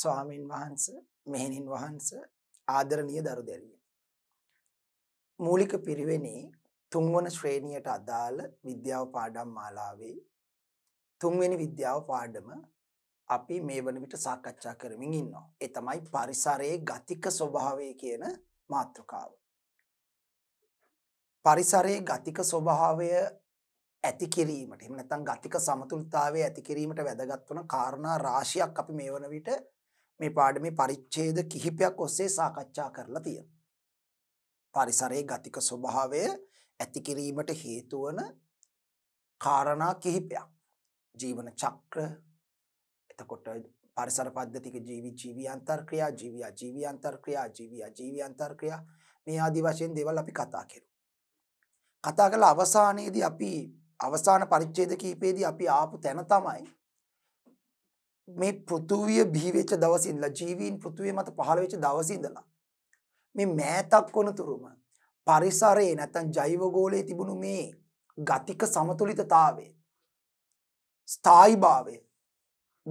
ස්වාමින් වහන්ස මෙහෙණින් වහන්ස ආදරණීය දරුදැරියනි මූලික පිරිවෙනේ තුන්වන ශ්‍රේණියට අදාළ විද්‍යාව පාඩම් මාලාවේ තුන්වෙනි විද්‍යාව පාඩම අපි මේ වන විට සාකච්ඡා කරමින් ඉන්නවා. ඒ තමයි පරිසරයේ ගතික ස්වභාවය කියන මාතෘකාව. පරිසරයේ ගතික ස්වභාවය ඇති කිරීමට එහෙම නැත්නම් ගතික සමතුලිතතාවය ඇති කිරීමට වැදගත් වන කාරණා රාශියක් අපි මේ වන විට මේ පාඩමේ පරිච්ඡේද කිහිපයක් ඔස්සේ සාකච්ඡා කරලා තියෙනවා. පරිසරයේ ගතික ස්වභාවය ඇති කිරීමට හේතු වන කාරණා කිහිපයක්. ජීවන චක්‍ර එතකොට පරිසර පද්ධතික ජීවි ජීවි අන්තර්ක්‍රියා ජීවියා ජීවි අන්තර්ක්‍රියා ජීවියා ජීවි අන්තර්ක්‍රියා මේ ආදි වශයෙන් දේවල් අපි කතා කෙරුවා. කතා කළ අවසානයේදී අපි අවසාන පරිච්ඡේද කීපයේදී අපි ආපු තැන තමයි මේ පෘථුවිය බිහිවෙච්ච දවසේ ඉඳලා ජීවීන් පෘථුවිය මත පහළ වෙච්ච දවසේ ඉඳලා මේ මෑතක් වනතුරුම පරිසරයේ නැත්නම් ජෛව ගෝලයේ තිබුණු මේ ගතික සමතුලිතතාවය ස්ථායිභාවය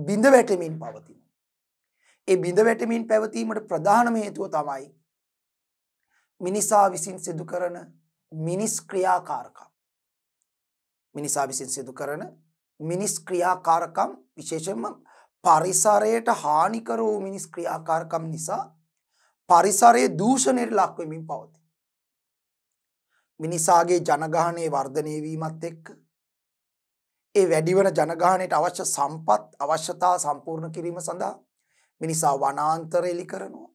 බිඳ වැටෙමින් පවතින. ඒ බිඳ වැටෙමින් පැවතීමට ප්‍රධානම හේතුව තමයි මිනිසා විසින් සිදු කරන මිනිස් ක්‍රියාකාරකම්. මිනිසා විසින් සිදු කරන මිනිස් ක්‍රියාකාරකම් විශේෂයෙන්ම පරිසරයට හානිකර වූ මිනිස් ක්‍රියාකාරකම් නිසා පරිසරයේ දූෂණයට ලක් වෙමින් පවතී. මිනිසාගේ ජනගහනයේ වර්ධනය වීමත් එක්ක ඒ වැඩිවන ජනගහනයට අවශ්‍ය සම්පත් අවශ්‍යතා සම්පූර්ණ කිරීම සඳහා මිනිසා වනාන්තර එලි කරනවා.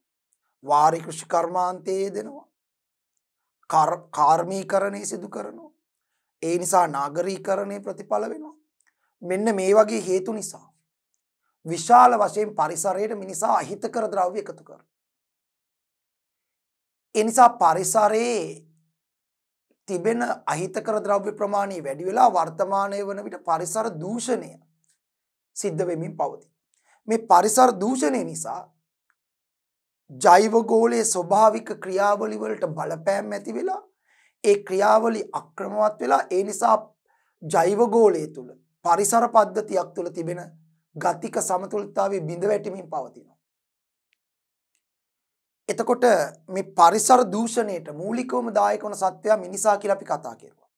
වාරි කෘෂි කර්මාන්තයේ දෙනවා. කාර්මීකරණය සිදු කරනවා. ඒ නිසා නාගරීකරණය ප්‍රතිඵල වෙනවා. මෙන්න මේ වගේ හේතු නිසා විශාල වශයෙන් පරිසරයට මිනිසා අහිතකර ද්‍රව්‍ය එකතු කරන. ඒ නිසා පරිසරයේ තිබෙන අහිතකර ද්‍රව්‍ය ප්‍රමාණය වැඩි වෙලා වර්තමානයේ වන විට පරිසර දූෂණය සිද්ධ වෙමින් පවතී. මේ පරිසර දූෂණය නිසා ජෛව ගෝලයේ ස්වභාවික ක්‍රියාවලි වලට බලපෑම් ඇති වෙලා ඒ ක්‍රියාවලි අක්‍රමවත් වෙලා ඒ නිසා ජෛව ගෝලය තුල පරිසර පද්ධතියක් තුල තිබෙන ගතික සමතුලිතතාවයේ බිඳ වැටීමින් පවතිනවා. එතකොට මේ පරිසර දූෂණයට මූලිකවම දායක වන සත්වයා මිනිසා කියලා අපි කතා කරුවා.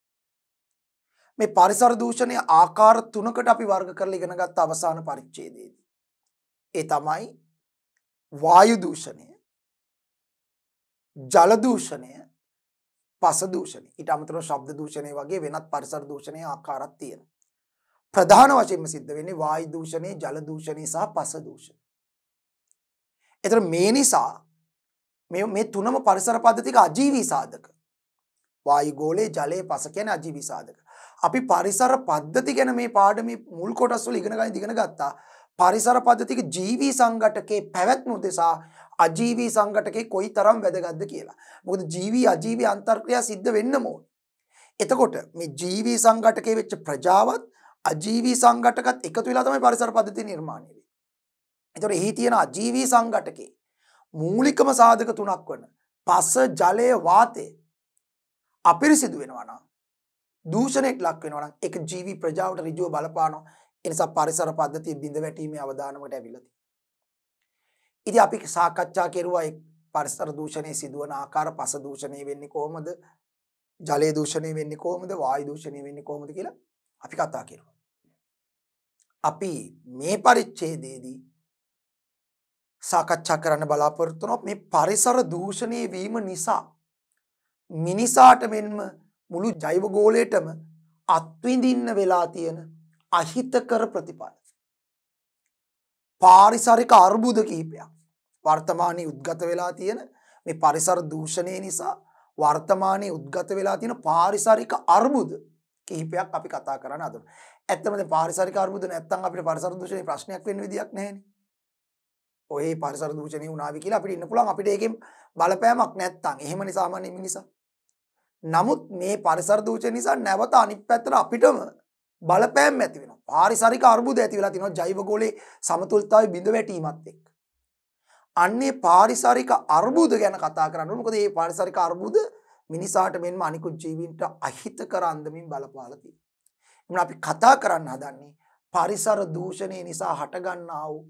මේ පරිසර දූෂණය ආකාර තුනකට අපි වර්ග කරලා ඉගෙන ගත්ත අවසාන පරිච්ඡේදයේදී. ඒ තමයි වායු දූෂණය, ජල දූෂණය, පස දූෂණය. ඊට අමතරව ශබ්ද දූෂණය වගේ වෙනත් පරිසර දූෂණයේ ආකාරات තියෙනවා. ප්‍රධාන වශයෙන්ම සිද්ධ වෙන්නේ වායු දූෂණය, ජල දූෂණය සහ පස දූෂණය. ඒතර මේ නිසා මේ මේ තුනම පරිසර පද්ධතික අජීවී සාධක. වායු ගෝලයේ ජලයේ පස කියන්නේ අජීවී සාධක. අපි පරිසර පද්ධති ගැන මේ පාඩමේ මුල් කොටස් වල ඉගෙන ගන්න ඉගෙන ගත්තා. පරිසර පද්ධතික ජීවී සංගටකේ පැවැත්ම උදෙසා අජීවී සංගටකේ කොයි තරම් වැදගත්ද කියලා. මොකද ජීවී අජීවී අන්තර්ක්‍රියා සිද්ධ වෙන්නම ඕනේ. එතකොට මේ ජීවී සංගටකේ වෙච්ච ප්‍රජාවත් අජීවී සංගටකත් එකතු වෙලා තමයි පරිසර පද්ධතිය නිර්මාණය වෙන්නේ. ඒතකොට එහි තියෙන අජීවී සංගටකේ මූලිකම සාධක තුනක් වන පස ජලය වාතය අපිරිසිදු වෙනවා නම් දූෂණයට ලක් වෙනවා නම් ඒක ජීවි ප්‍රජාවට ඍජුව බලපානවා. ඒ නිසා පරිසර පද්ධතිය බිඳ වැටීමේ අවදානමකට ඇවිල්ලා තියෙනවා. ඉතින් අපි සාකච්ඡා කෙරුවා පරිසර දූෂණය සිදුවන ආකාර පස දූෂණය වෙන්නේ කොහොමද? ජලය දූෂණය වෙන්නේ කොහොමද? වායු දූෂණය වෙන්නේ කොහොමද කියලා අපි කතා කෙරුවා. අපි මේ පරිච්ඡේදයේදී සාකච්ඡා කරන්න බලාපොරොත්තු වෙනවා මේ පරිසර දූෂණය වීම නිසා මිනිසාට මෙන්ම මුළු ජෛව ගෝලයටම අත්විඳින්න වෙලා තියෙන අහිතකර ප්‍රතිඵල පාරිසරික අර්බුද කිහිපයක් වර්තමානයේ උද්ගත වෙලා තියෙන මේ පරිසර දූෂණය නිසා වර්තමානයේ උද්ගත වෙලා තියෙන පාරිසරික අර්බුද කිහිපයක් අපි කතා කරන්න අදට ඇත්තම දැන් පාරිසරික අර්බුද නැත්තම් අපිට පරිසර දූෂණේ ප්‍රශ්නයක් වෙන්න විදියක් නැහැනේ. ඔය පරිසර දූෂණේ වුණාවි කියලා අපිට ඉන්න පුළුවන් අපිට ඒකෙන් බලපෑමක් නැත්තම්. එහෙමනේ සාමාන්‍ය මිනිසා. නමුත් මේ පරිසර දූෂණ නිසා නැවත අනිත් පැත්තට අපිටම බලපෑම් ඇති වෙනවා. පාරිසරික අර්බුද ඇති වෙලා තිනවා ජෛව ගෝලයේ සමතුලිතතාවය බිඳ වැටීමත් එක්ක. අන්නේ පාරිසරික අර්බුද ගැන කතා කරන්න ඕනේ. මොකද මේ පාරිසරික අර්බුද මිනිසාට මෙන්ම අනිකුත් ජීවීන්ට අහිතකර අන්දමින් බලපාලා තියෙනවා. අපි කතා කරන්න හදන්නේ පරිසර දූෂණය නිසා හටගන්නා වූ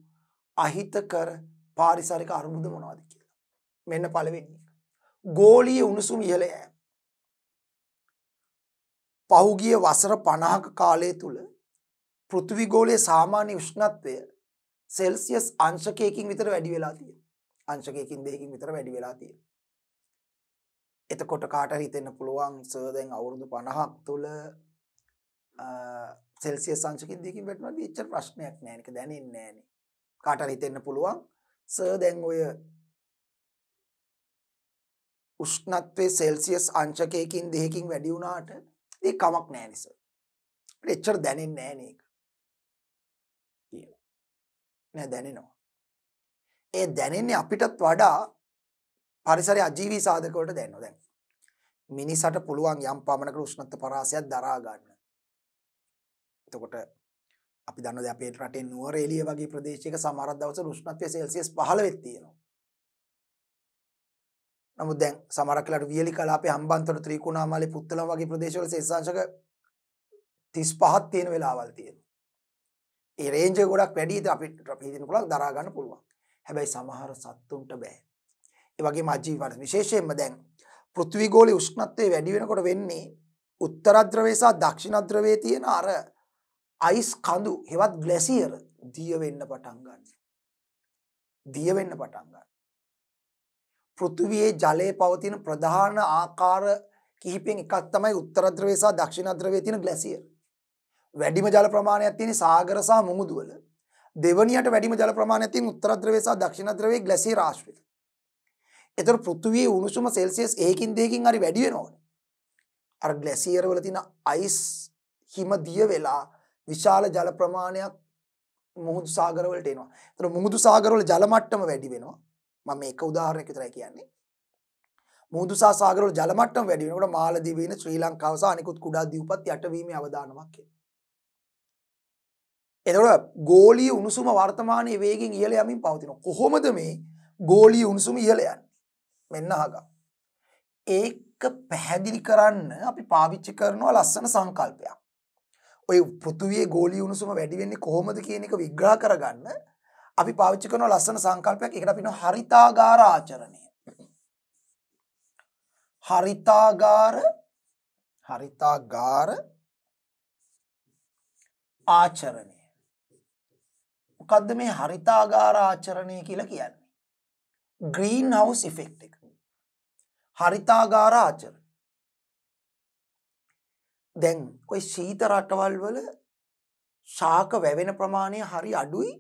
අහිතකර පාරිසරික අර්බුද මොනවද කියලා. මෙන්න පළවෙනි එක. ගෝලීය උණුසුම ඉහළ යෑම. පහුගිය වසර 50ක කාලය තුල පෘථිවි ගෝලයේ සාමාන්‍ය උෂ්ණත්වය සෙල්සියස් අංශකයකින් විතර වැඩි වෙලා තියෙනවා. අංශකයකින් දෙකකින් විතර වැඩි වෙලා තියෙනවා. එතකොට කාට හිතෙන්න පුළුවන් සර් දැන් අවුරුදු 50ක් තුල සෙල්සිය සංශකින් දෙකින් වැටනද ච්ච ප්‍රශ්නයක් නෑනක දැනන්න නෑන කාටර හිතෙන්න්න පුළුවන් ස දැන් ඔය උෂ්ණත්වේ සෙල්සියස් අංශකයකින් දෙහකින් වැඩි වුණාට ඒ කමක් නෑ නිස එච්චර දැනෙන් නෑන එක නෑ දැනෙනවා ඒ දැනෙන්නේ අපිටත් වඩා පරිසර අජීවී සාධකවට දැන්න දැන් මිනිසට පුළුවන් යම් පමණක උෂ්ණත්ත පරාසයක් දරාගන්න එතකොට අපි දන්නද අපේ රටේ නුවර එළිය වගේ ප්‍රදේශයක සමහර දවස්වල උෂ්ණත්වය සෙල්සියස් 15 වෙත් තියෙනවා. නමුත් දැන් සමහරක් වෙලාවට වියලි කලාපේ හම්බන්තොට ත්‍රිකුණාමලේ පුත්තලම වගේ ප්‍රදේශවල සෙල්සියස්ක 35ක් තියෙන වෙලාවල් තියෙනවා. ඒ රේන්ජ් එක ගොඩක් වැඩි ඉතින් අපි අපි හිතන්න පුළුවන් දරා ගන්න පුළුවන්. හැබැයි සමහර සත්තුන්ට බෑ. ඒ වගේම අජීවීන් විශේෂයෙන්ම දැන් පෘථිවි ගෝලයේ උෂ්ණත්වය වැඩි වෙනකොට වෙන්නේ උත්තර ද්‍රවයේ සහ දක්ෂිණ ද්‍රවයේ තියෙන අර අයිස් කඳු හෙවත් ග්ලැසියර දිය වෙන්න පටන් ගන්න. දිය වෙන්න පටන් ගන්න. පෘථිවියේ ජලයේ පවතින ප්‍රධාන ආකාර කිහිපෙන් එකක් තමයි උත්තර ද්‍රවය සහ දක්ෂිණ ද්‍රවයේ තියෙන ග්ලැසියර්. වැඩිම ජල ප්‍රමාණයක් තියෙන සාගර සහ මුහුදු වල. දෙවනියට වැඩිම ජල ප්‍රමාණයක් තියෙන උත්තර ද්‍රවය සහ දක්ෂිණ ද්‍රවයේ ග්ලැසියර් ආශ්‍රිත. ඒතර පෘථිවියේ උණුසුම සෙල්සියස් 1කින් 2කින් හරි වැඩි වෙනවනේ. අර ග්ලැසියර් වල තියෙන අයිස් හිම දිය වෙලා විශාල ජල ප්‍රමාණයක් මුහුදු සාගරවලට එනවා. ඒතර මුහුදු සාගරවල ජල මට්ටම වැඩි වෙනවා. මම මේක උදාහරණයක් විතරයි කියන්නේ. මුහුදු සා සාගරවල ජල මට්ටම වැඩි වෙනකොට මාලදීපේන ශ්‍රී ලංකාව සහ අනිකුත් කුඩා දීපත් යටවීමේ අවදානමක් එනවා. එතකොට ගෝලීය උණුසුම වර්තමානයේ වේගෙන් ඉහළ යමින් පවතිනවා. කොහොමද මේ ගෝලීය උණුසුම ඉහළ යන්නේ? මෙන්න අහගන්න. ඒක පැහැදිලි කරන්න අපි පාවිච්චි කරනවා ලස්සන සංකල්පයක්. ඔය පෘතුවේ ගෝලී උණුසුම වැඩි වෙන්නේ කොහොමද කියන එක විග්‍රහ කරගන්න අපි පාවිච්චි කරන ලස්සන සංකල්පයක් ඒකට අපි කියනවා හරිතාගාර ආචරණය. හරිතාගාර හරිතාගාර ආචරණය. මොකද්ද මේ හරිතාගාර ආචරණය කියලා කියන්නේ? ග්‍රීන් හවුස් ඉෆෙක්ට් එක. හරිතාගාර ආචරණය දැන් ඔය සීත රටවල් වල ශාක වැවෙන ප්‍රමාණය හරි අඩුයි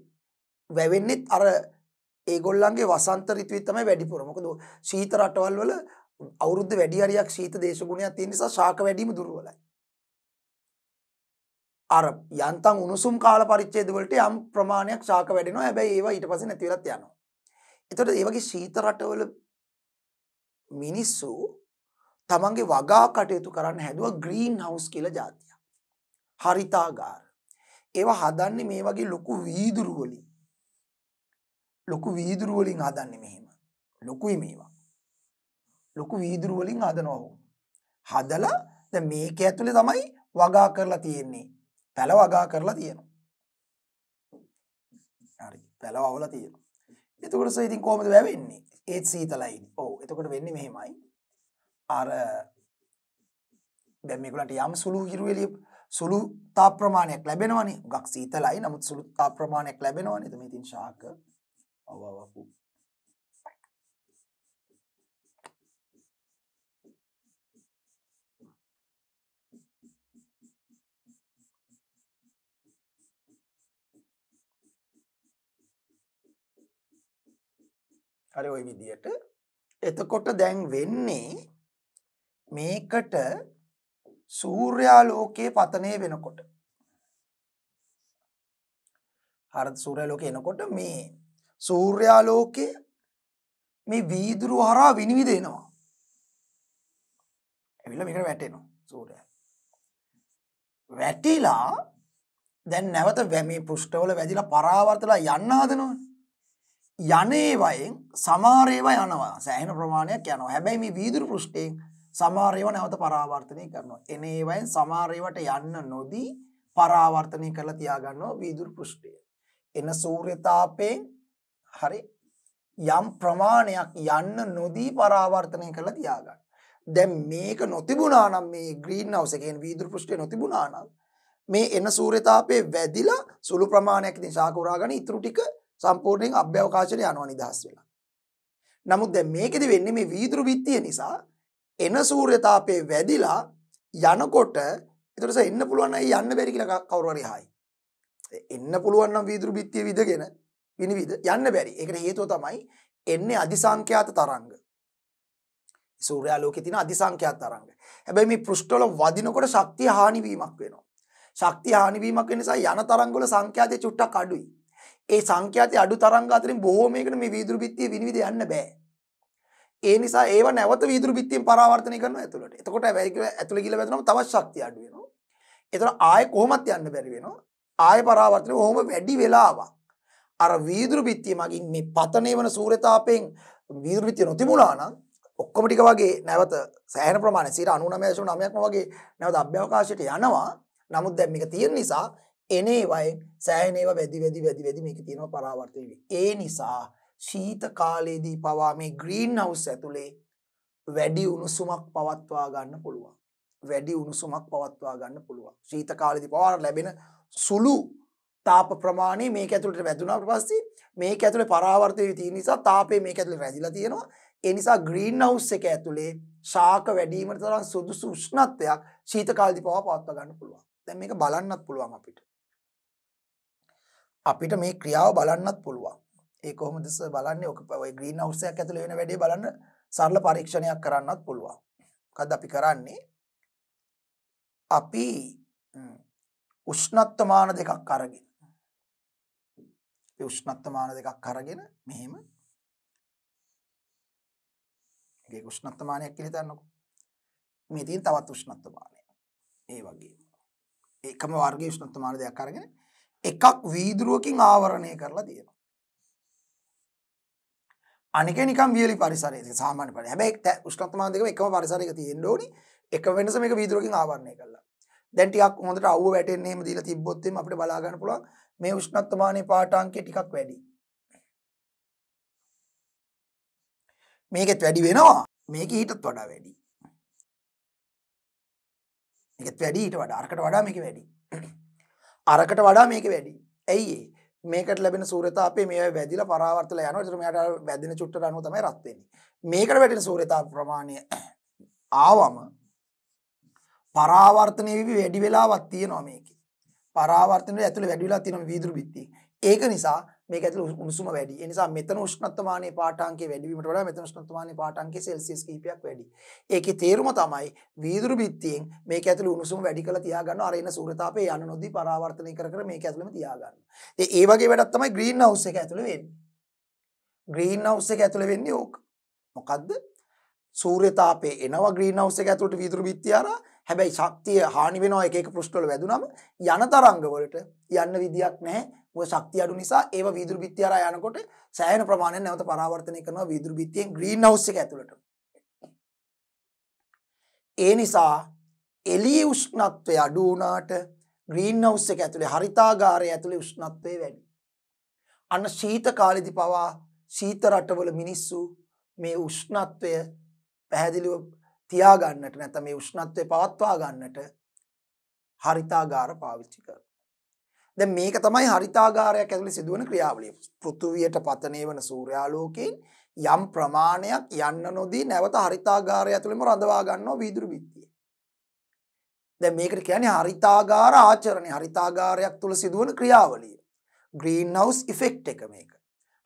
වැවෙන්නෙත් අර ඒගොල්ලන්ගේ වසන්ත රිතුවේ තමයි වැඩිපුර. මොකද සීත රටවල් වල අවුරුද්ද වැඩි හරියක් සීත දේශගුණයක් තියෙන නිසා ශාක වැඩිම දුර්වලයි. අර යන්තම් උණුසුම් කාල පරිච්ඡේද වලට යම් ප්‍රමාණයක් ශාක වැඩෙනවා. හැබැයි ඒවා ඊට පස්සේ නැති වෙලත් යනවා. එතකොට ඒ වගේ සීත රටවල මිනිස්සු තමන්ගේ වගා කටයුතු කරන්න හැදුව ග්‍රීන් හවුස් කියල ජාතිය. හරිතාගාර. ඒවා හදන්නේ මේ වගේ ලොකු වීදුරුවලින්. ලොකු වීදුරුවලින් හදන්නේ මෙහෙම. ලොකුයි මේවා. ලොකු වීදුරුවලින් හදනවහු. හදලා ද මේක ඇතුළේ තමයි වගා කරලා තියෙන්නේ. පැළ වගා කරලා තියෙනවා. හරි පැළවවල තියෙනවා. එතකොට සයිතින් කොහමද වැවෙන්නේ? ඒත් සීතලයි. ඔව් එතකොට වෙන්නේ මෙහෙමයි. අර දැන් මේගොල්ලන්ට යම් සුළු හිරුවෙලිය සුළු තාප ප්‍රමාණයක් ලැබෙනවනේ. ගක් සීතලයි. නමුත් සුළු තාප ප්‍රමාණයක් ලැබෙනවනේ. එතන ඉතින් ශාක අවවපු හරි ওই විදියට එතකොට දැන් වෙන්නේ මේකට සූර්යා ලෝකයේ පතනය වෙනකොට හරත් සූරයා ලෝක එනකොට මේ සූර්යා ලෝකයේ මේ වීදුරු හරා විනිවිදේනවා ඇවිල්ල මේකට වැටෙනවා සූරය වැටිලා දැන් නැවත වැමි පෘෂ්ටවල වැදිලා පරාවර්තලා යන්න හදනවා යනේවයෙන් සමාරේවා යනවා සෑහෙන ප්‍රමාණයක් යනවා හැබැයි මේ වීදුරු පෘෂ්ටයෙන් සමාරයව නැවත පරාවර්තනය කරනවා. එනේවයින් සමාරයවට යන්න නොදී පරාවර්තනය කරලා තියාගන්නවා වීදුරු පෘෂ්ඨය. එන සූර්යතාපයෙන් හරි යම් ප්‍රමාණයක් යන්න නොදී පරාවර්තනය කරලා තියාගන්න. දැන් මේක නොතිබුණා නම් මේ ග්‍රීන් හවුස් එකේ වීදුරු පෘෂ්ඨය නොතිබුණා නම් මේ එන සූර්යතාපයේ වැදිලා සුළු ප්‍රමාණයක් ඉතින් සාකුරාගෙන ඉතුරු ටික සම්පූර්ණයෙන් අභ්‍යවකාශයට යනවා නිදහස් වෙලා. නමුත් දැන් මේකෙදි වෙන්නේ මේ වීදුරු විත්තිය නිසා එන සූර්යතාපය වැදිලා යනකොට එතකොට එන්න පුළුවන් අය යන්න බැරි කියලා කවුරු හරි හයි. එන්න පුළුවන් නම් වීදුරු බිත්තිය විදගෙන විනිවිද යන්න බැරි. ඒකට හේතුව තමයි එන්නේ අධිසංඛ්‍යාත තරංග. සූර්යා ලෝකේ තියෙන අධිසංඛ්‍යාත තරංග. හැබැයි මේ පෘෂ්ඨවල වදිනකොට ශක්තිය හානි වීමක් වෙනවා. ශක්තිය හානි වීමක් වෙන නිසා යන තරංග වල සංඛ්‍යාතය චුට්ටක් අඩුයි. ඒ සංඛ්‍යාතය අඩු තරංග අතරින් බොහෝමයකට මේ වීදුරු බිත්තිය විනිවිද යන්න බෑ. ඒ නිසා ඒව නැවත වීදුරු බිත්තියෙන් පරාවර්තනය කරනවා ඇතුළට. එතකොට ඇතුළ ගිල වැදෙනම තවත් ශක්තිය අඩු වෙනවා. එතන ආයෙ කොහොමත් යන්න බැරි වෙනවා. ආයෙ පරාවර්තනය කොහොම වැඩි වෙලාවක්. අර වීදුරු බිත්තිය මගින් මේ පතනය වන සූරතාපයෙන් වීදුරු බිත්තිය නොතිබුණා නම් ඔක්කොම ටික වගේ නැවත සෑහෙන ප්‍රමාණය 99.9ක්ම වගේ නැවත අභ්‍යවකාශයට යනවා. නමුත් දැන් මේක තියෙන නිසා එනේ වයින් සෑහෙන ඒවා වැඩි වැඩි වැඩි වැඩි මේක තියෙනවා පරාවර්තන වෙවි. ඒ නිසා ශීත කාලයේදී පවා මේ ග්‍රීන් හවුස් ඇතුලේ වැඩි උණුසුමක් පවත්වා ගන්න පුළුවන්. වැඩි උණුසුමක් පවත්වා ගන්න පුළුවන්. ශීත කාලෙදී පවා ලැබෙන සුළු තාප ප්‍රමාණය මේක ඇතුළට වැදුනාට පස්සේ මේක ඇතුළේ පරාවර්තය තියෙන නිසා තාපය මේක ඇතුළේ වැදිලා තියෙනවා. ඒ නිසා ග්‍රීන් හවුස් එක ඇතුළේ ශාක වැඩිවීමට තරම් සුදුසු උෂ්ණත්වයක් ශීත කාලෙදී පවා පවත්වා ගන්න පුළුවන්. දැන් මේක බලන්නත් පුළුවන් අපිට. අපිට මේ ක්‍රියාව බලන්නත් පුළුවන්. ඒ කොහොමද බලන්නේ ඔක ඔය ග්‍රීන් හවුස් එකක් ඇතුලේ වෙන වැඩේ බලන්න සරල පරීක්ෂණයක් කරන්නත් පුළුවන්. මොකද අපි කරන්නේ අපි උෂ්ණත්වමාන දෙකක් අරගෙන උෂ්ණත්වමාන දෙකක් අරගෙන මෙහෙම ඒකේ උෂ්ණත්වමානයක් කියලා හිතන්නකෝ. මේ තියෙන තවත් උෂ්ණත්වමානය. ඒ වගේ. එකම වර්ගයේ උෂ්ණත්වමාන දෙකක් අරගෙන එකක් වීදුරුවකින් ආවරණය කරලා තියෙනවා. අනික නිකම් වියලි පරිසරයේ සාමාන්‍ය පරි. හැබැයි උෂ්ණත්මාන දෙකම එකම පරිසරයක තියෙන්න ඕනි. එක වෙනස මේක වීදුරකින් ආවරණය කළා. දැන් ටිකක් හොඳට අවුව වැටෙන්න එහෙම දීලා තිබ්බොත් එimhe අපිට බලා ගන්න පුළුවන් මේ උෂ්ණත්මානයේ පාට අංකය ටිකක් වැඩි. මේකෙත් වැඩි වෙනවා. මේක ඊටත් වඩා වැඩි. මේකෙත් වැඩි ඊට වඩා අරකට වඩා මේක වැඩි. අරකට වඩා මේක වැඩි. ඇයි ඒ? මේකට ලැබෙන සූර්යතාව අපේ මේ වැදිලා පරාවර්තලා යනවා. ඒතර මෙයාට වැදෙන චුට්ටට අනුව තමයි රත් වෙන්නේ. මේකට වැටෙන සූර්යතාව ප්‍රමාණය ආවම පරාවර්තනය වෙවි වැඩි වෙලාවක් තියෙනවා මේකේ. පරාවර්තනයේ ඇතුළේ වැඩි වෙලා තියෙනවා වීදුරු බිත්තියේ. ඒක නිසා මේක ඇතුළේ උණුසුම වැඩි. ඒ නිසා මෙතන උෂ්ණත්වමානයේ පාඨාංකය වැඩි වීමට වඩා මෙතන උෂ්ණත්වමානයේ පාඨාංකය සෙල්සියස් කිහිපයක් වැඩි. ඒකේ තේරුම තමයි වීදුරු බිත්තියෙන් මේක ඇතුළේ උණුසුම වැඩි කරලා තියාගන්නවා. අර එන සූර්යතාපය යන නොදී පරාවර්තනය කර කර මේක ඇතුළේම තියාගන්න. ඉතින් ඒ වගේ වැඩක් තමයි ග්‍රීන් හවුස් එක ඇතුළේ වෙන්නේ. ග්‍රීන් හවුස් එක ඇතුළේ වෙන්නේ ඕක. මොකද්ද? සූර්යතාපේ එනවා ග්‍රීන් හවුස් එක ඇතුළට වීදුරු බිත්තිය හරහා හැබැයි ශක්තිය හානි වෙනවා එක එක පෘෂ්ඨවල වැදුනම යන තරංග වලට යන්න විදියක් නැහැ ඔය ශක්තිය අඩු නිසා ඒව වීදුරු බිත්තිය හරහා යනකොට සෑහෙන ප්‍රමාණයක් නැවත පරාවර්තනය කරනවා වීදුරු බිත්තියෙන් ග්‍රීන් හවුස් එක ඇතුළට ඒ නිසා එළියේ උෂ්ණත්වය අඩු වුණාට ග්‍රීන් හවුස් එක ඇතුලේ හරිතාගාරය ඇතුලේ උෂ්ණත්වය වැඩි. අන්න ශීත කාලෙදි පවා ශීත රටවල මිනිස්සු මේ උෂ්ණත්වය පැහැදිලිව තියාගන්නට නැත්නම් මේ උෂ්ණත්වය පවත්වා ගන්නට හරිතාගාර පාවිච්චි කරනවා. දැන් මේක තමයි හරිතාගාරයක් ඇතුලේ සිදුවන ක්‍රියාවලිය. පෘථුවියට පතනය වන සූර්යාලෝකයෙන් යම් ප්‍රමාණයක් යන්න නොදී නැවත හරිතාගාරය ඇතුළෙම රඳවා ගන්නවා වීදුරු බිත්තිය. දැන් මේකට කියන්නේ හරිතාගාර ආචරණය. හරිතාගාරයක් තුල සිදුවන ක්‍රියාවලිය. ග්‍රීන් හවුස් ඉෆෙක්ට් එක මේක.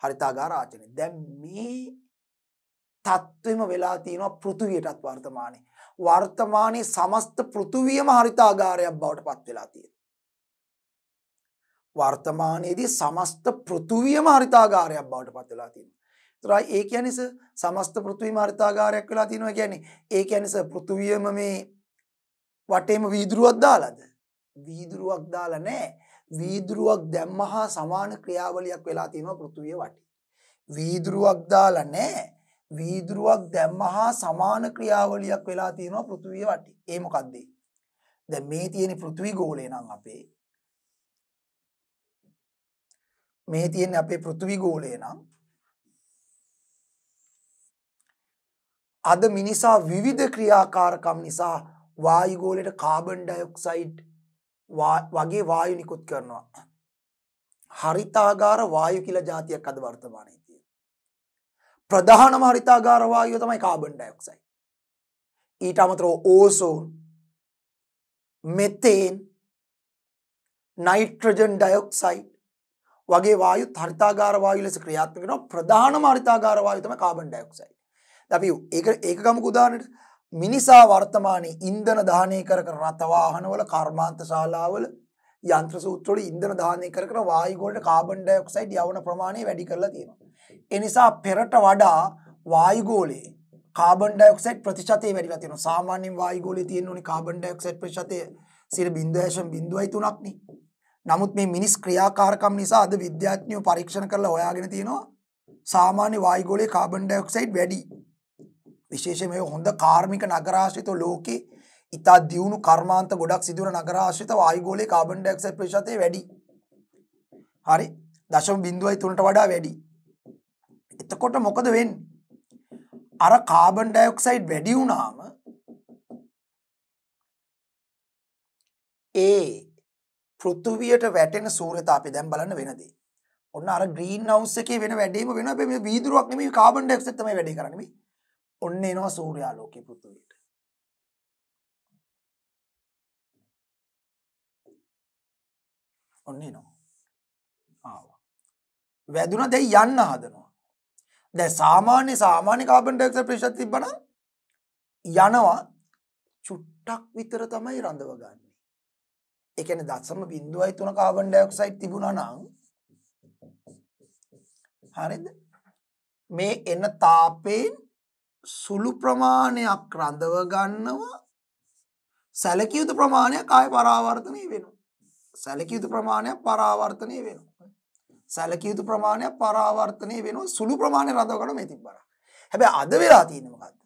හරිතාගාර ආචරණය. දැන් මේ තත්ත්වෙම වෙලා තියෙනවා පෘථුවියටත් වර්තමානයේ. වර්තමානයේ සමස්ත පෘථුවියම හරිතාගාරයක් බවට පත් වෙලා තියෙනවා. වර්තමානයේදී සමස්ත පෘථුවියම හරිතාගාරයක් බවට පත් වෙලා තියෙනවා. ඒතරා ඒ කියන්නේ සමස්ත පෘථුවියම හරිතාගාරයක් වෙලා තියෙනවා කියන්නේ ඒ කියන්නේ පෘථුවියම මේ වටේම වීදුරුවක් දාලාද? වීදුරුවක් දාලා නැහැ. වීදුරුවක් දැම්මහා සමාන ක්‍රියාවලියක් වෙලා තියෙනවා පෘථුවිය වටේ. වීදුරුවක් දාලා නැහැ. වීදුරුවක් දැම්ම හා සමාන ක්‍රියාවලියක් වෙලා තියෙනවා පෘථිවිය වටේ. ඒ මොකද්ද? දැන් මේ තියෙන පෘථිවි ගෝලය නම් අපේ මේ තියෙන අපේ පෘථිවි ගෝලය නම් අද මිනිසා විවිධ ක්‍රියාකාරකම් නිසා වායු ගෝලයට කාබන් ඩයොක්සයිඩ් වගේ වායු නිකුත් කරනවා. හරිතාගාර වායු කියලා જાතියක් අද වර්තමානයේ ප්‍රධානම හරිතාගාර වායුව තමයි කාබන් ඩයොක්සයිඩ්. ඊට අමතරව ඕසෝන්, මෙතේන්, නයිට්‍රජන් ඩයොක්සයිඩ් වගේ වායු හරිතාගාර වායු ලෙස ක්‍රියාත්මක වෙනවා. ප්‍රධානම හරිතාගාර වායුව තමයි කාබන් ඩයොක්සයිඩ්. අපි ඒක ඒක ගමුකු උදාහරණයට මිනිසා වර්තමානයේ ඉන්ධන දහනය කර කර රථ වාහනවල කර්මාන්ත ශාලාවල යන්ත්‍ර සූත්‍රවල ඉන්ධන දහනය කර කර වායු වලට කාබන් ඩයොක්සයිඩ් යවන ප්‍රමාණය වැඩි කරලා තියෙනවා. ඒ නිසා පෙරට වඩා වායුගෝලයේ කාබන් ඩයොක්සයිඩ් ප්‍රතිශතය වැඩිලා තියෙනවා. සාමාන්‍යයෙන් වායුගෝලයේ තියෙන උනේ කාබන් ඩයොක්සයිඩ් ප්‍රතිශතය 0.03ක් නේ. නමුත් මේ මිනිස් ක්‍රියාකාරකම් නිසා අද විද්‍යාඥයෝ පරීක්ෂණ කරලා හොයාගෙන තියෙනවා සාමාන්‍ය වායුගෝලයේ කාබන් ඩයොක්සයිඩ් වැඩි. විශේෂයෙන්ම හොඳ කාර්මික නගරාශ්‍රිත ලෝකේ ඉතා දියුණු කර්මාන්ත ගොඩක් සිදුවන නගරාශ්‍රිත වායුගෝලයේ කාබන් ඩයොක්සයිඩ් ප්‍රතිශතය වැඩි. හරි. 0.03ට වඩා වැඩි. එතකොට මොකද වෙන්න අර කාබන් ඩයොක්සයිඩ් වැඩි වුණාම ඒ පෘතුවියට වැටෙන සූර්යතාපය දැන් බලන්න වෙනදී ඔන්න අර ග්‍රීන් හවුස් එකේ වෙන වැඩේම වෙනවා හැබැයි මේ වීදුරුවක් නෙමෙයි කාබන් ඩයොක්සයිඩ් තමයි වැඩේ කරන්නේ මේ ඔන්න එනවා සූර්යාලෝකය පෘතුවියට ඔන්න එනවා ආවා වැදුන දැයි යන්න හදනවා දැ සාමාන්‍ය සාමාන්‍ය කාබන් ටෙක්ස ප්‍රේශත් තිබන යනවා චුට්ටක් විතර තමයි රඳවගන්නේ එකන දත්සම බින්දුවයි තුන කාබන් ඩයක්සයි් තිබුණ නම් හරිද මේ එන්න තාපයෙන් සුළු ප්‍රමාණයක් රඳව ගන්නවා සැලකියුතු ප්‍රමාණයක් ආය පරාවර්තනය වෙන සැලකියුතු ප්‍රමාණයක් පරාවර්තනය වෙන සැලකිය යුතු ප්‍රමාණයක් පරාවර්තනය වෙනවා සුළු ප්‍රමාණයක් රඳව ගන්න මේ තිබ්බනම්. හැබැයි අද වෙලා තියෙන්නේ මොකද්ද?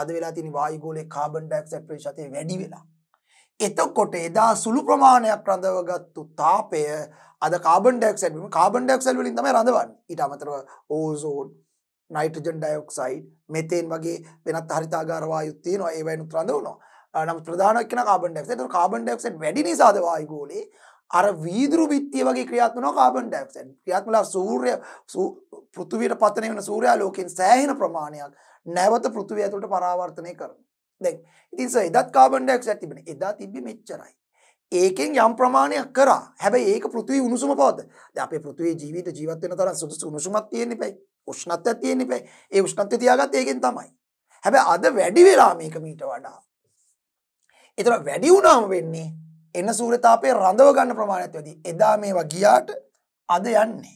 අද වෙලා තියෙන වායු ගෝලයේ කාබන් ඩයොක්සයිඩ් ප්‍රතිශතය වැඩි වෙලා. එතකොට එදා සුළු ප්‍රමාණයක් රඳවගත්තු තාපය අද කාබන් ඩයොක්සයිඩ් වලින් කාබන් ඩයොක්සයිඩ් වලින් තමයි රඳවන්නේ. ඊට අමතරව ඕසෝන්, නයිට්‍රජන් ඩයොක්සයිඩ්, මෙතේන් වගේ වෙනත් හරිතාගාර වායුත් තියෙනවා. ඒවයිනුත් රඳවනවා. නමුත් ප්‍රධානම එක්කන කාබන් ඩයොක්සයිඩ්. ඒක කාබන් ඩයොක්සයිඩ් වැඩි නිසාද වායු ගෝලයේ අර වීදුරු බිත්තිය වගේ ක්‍රියාත්මක වෙනවා කාබන් ඩයොක්සයිඩ්. ක්‍රියාත්මක වෙලා සූර්ය පෘථිවියට පතන වෙන සූර්යාලෝකයෙන් සෑහෙන ප්‍රමාණයක් නැවත පෘථිවිය ඇතුළට පරාවර්තනය කරනවා. දැන් ඉතින් සර් එදත් කාබන් ඩයොක්සයිඩ් තිබුණේ. එදා තිබ්බේ මෙච්චරයි. ඒකෙන් යම් ප්‍රමාණයක් කරා. හැබැයි ඒක පෘථිවි උණුසුම පවත. දැන් අපේ පෘථිවියේ ජීවිත ජීවත් වෙන තරම් සුදුසු උණුසුමක් තියෙන්නේ නැහැ. උෂ්ණත්වයක් තියෙන්නේ නැහැ. ඒ උෂ්ණත්වය තියාගත්තේ ඒකෙන් තමයි. හැබැයි අද වැඩි වෙලා මේක මීට වඩා. ඒතර වැඩි වුණාම වෙන්නේ එන සූරතාපය රඳව ගන්න ප්‍රමාණයක් වැඩි. එදා මේවා ගියාට අද යන්නේ.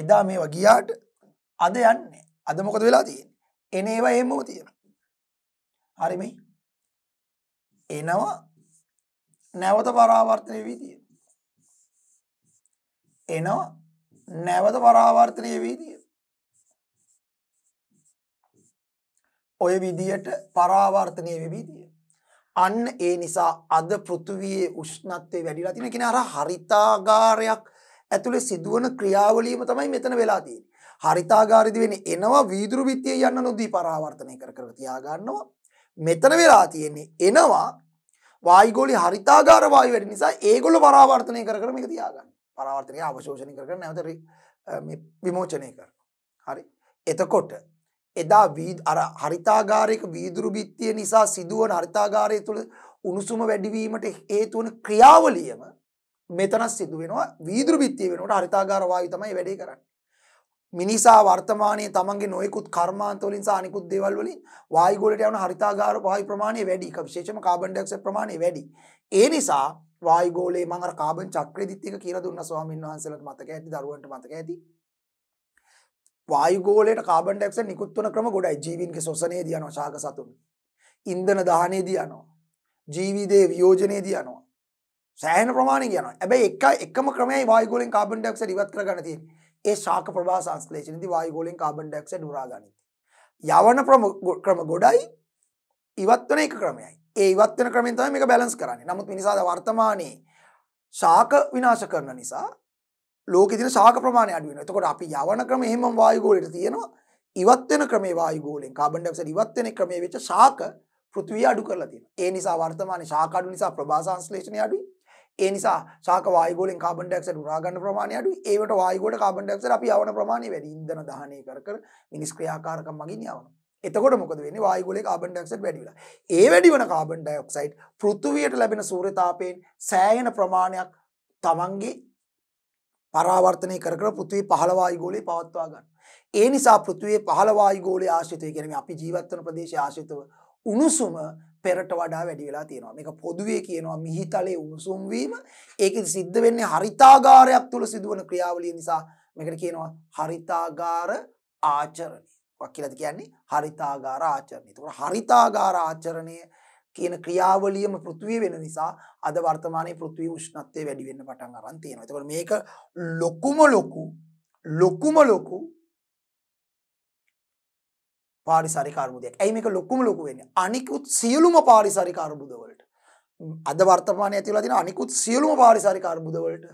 එදා මේවා ගියාට අද යන්නේ. අද මොකද වෙලා තියෙන්නේ? එන ඒවා එහෙමම තියෙනවා. හරි මේ. එනවා නැවත පරාවර්තනය වී තියෙනවා. එනවා නැවත පරාවර්තනය වී තියෙනවා. ඔය විදියට පරාවර්තනය වෙවි තියෙනවා. අන්න ඒ නිසා අද පෘථුවියේ උෂ්ණත්වය වැඩිලා තියෙන කියන්නේ අර හරිතාගාරයක් ඇතුලේ සිදුවන ක්‍රියාවලියම තමයි මෙතන වෙලා තියෙන්නේ. හරිතාගාරෙදි වෙන්නේ එනවා වීදුරු විත්තිය යන්න නොදී පරාවර්තනය කර කර තියා ගන්නවා. මෙතන වෙලා තියෙන්නේ එනවා වායුගෝලී හරිතාගාර වායු වැඩි නිසා ඒගොල්ලෝ පරාවර්තනය කර කර මේක තියා ගන්නවා. පරාවර්තනය අවශෝෂණය කර කර නැවත මේ විමෝචනය කරනවා. හරි. එතකොට එදා අර හරිතාගාරයක වීදුරු බිත්තිය නිසා සිදුවන හරිතාගාරය තුළ උණුසුම වැඩිවීමට හේතු වන ක්‍රියාවලියම මෙතන සිදු වෙනවා වීදුරු බිත්තිය වෙනකොට හරිතාගාර වායු තමයි වැඩේ කරන්නේ. මිනිසා වර්තමානයේ තමන්ගේ නොයෙකුත් කර්මාන්ත වලින් සහ අනිකුත් දේවල් වලින් වායු ගොඩට යන හරිතාගාර වායු ප්‍රමාණය වැඩි. විශේෂයෙන්ම කාබන් ඩයොක්සයිඩ් ප්‍රමාණය වැඩි. ඒ නිසා වායු ගෝලයේ මම අර කාබන් චක්‍රෙදිත් එක කියලා දුන්නා ස්වාමීන් වහන්සේලාට මතක ඇති දරුවන්ට මතක ඇති. වායුගෝලයට කාබන් ටක්ස නිකුත්වන ක්‍රම ගොඩයි ජීවින්ගේ සොසනය දයන ශාක සතුන්. ඉන්දන දානය දයනවා. ජීවිදේ වියෝජනය දයනවා. සෑහන ප්‍රමාණ කියන ඇැබයි එක එකම ක්‍රමයි වායගෝලින් කාබන් ඩක්ස ඉවත් කරගනති ඒ ශාක ප්‍රභා සංස්ලේෂනති වායගෝලින් කාබන් ඩක්ස ුරාගනිත. යවන ක්‍රම ගොඩයි ඉවත්වන එක ක්‍රමයයි ඒ ඉවත්වන ක්‍රමින් තම එක බැලන්ස් කරන්න නමුත් නිසාද වර්තමානයේ ශාක විනාශ කරන නිසා ලෝකෙ තියෙන ශාක ප්‍රමාණය අඩු වෙනවා. එතකොට අපි යවන ක්‍රම එහෙමම වායු ගෝලයට තියෙනවා. ඉවත් වෙන ක්‍රමේ වායු ගෝලෙන් කාබන් ඩයොක්සයිඩ් ඉවත් වෙන ක්‍රමේ වෙච්ච ශාක පෘථිවිය අඩු කරලා තියෙනවා. ඒ නිසා වර්තමානයේ ශාක අඩු නිසා ප්‍රභා සංශ්ලේෂණය අඩුයි. ඒ නිසා ශාක වායු ගෝලෙන් කාබන් ඩයොක්සයිඩ් උරා ගන්න ප්‍රමාණය අඩුයි. ඒවට වායු ගෝලට කාබන් ඩයොක්සයිඩ් අපි යවන ප්‍රමාණය වැඩි. ඉන්ධන දහනය කර කර මිනිස් ක්‍රියාකාරකම් මගින් යවනවා. එතකොට මොකද වෙන්නේ වායු ගෝලයේ කාබන් ඩයොක්සයිඩ් වැඩි වෙලා. ඒ වැඩි වෙන කාබන් ඩයොක්සයිඩ් පෘථිවියට ලැබෙන සූර්ය තාපයෙන් සෑහෙන ප්‍රමාණයක් තමන්ගේ පරාවර්තනය කර කර පෘථිවියේ පහළ වායුගෝලයේ පවත්වා ගන්න. ඒ නිසා පෘථිවියේ පහළ වායුගෝලයේ ආශ්‍රිතය කියන්නේ අපි ජීවත් වන ප්‍රදේශය ආශ්‍රිතව උණුසුම පෙරට වඩා වැඩි වෙලා තියෙනවා. මේක පොදුවේ කියනවා මිහිතලයේ උණුසුම් වීම. ඒකෙන් සිද්ධ වෙන්නේ හරිතාගාරයක් තුල සිදුවන ක්‍රියාවලිය නිසා මේකට කියනවා හරිතාගාර ආචරණය. වක් කියලාද කියන්නේ හරිතාගාර ආචරණය. ඒතකොට හරිතාගාර ආචරණය කියන ක්‍රියාවලියම පෘථිවිය වෙන නිසා අද වර්තමානයේ පෘථිවිය උෂ්ණත්වය වැඩි වෙන්න පටන් අරන් තියෙනවා. ඒතකොට මේක ලොකුම ලොකු ලොකුම ලොකු පාරිසරික අර්බුදයක්. ඇයි මේක ලොකුම ලොකු වෙන්නේ? අනිකුත් සියලුම පාරිසරික අර්බුදවලට අද වර්තමානයේ ඇති වෙලා තියෙන අනිකුත් සියලුම පාරිසරික අර්බුදවලට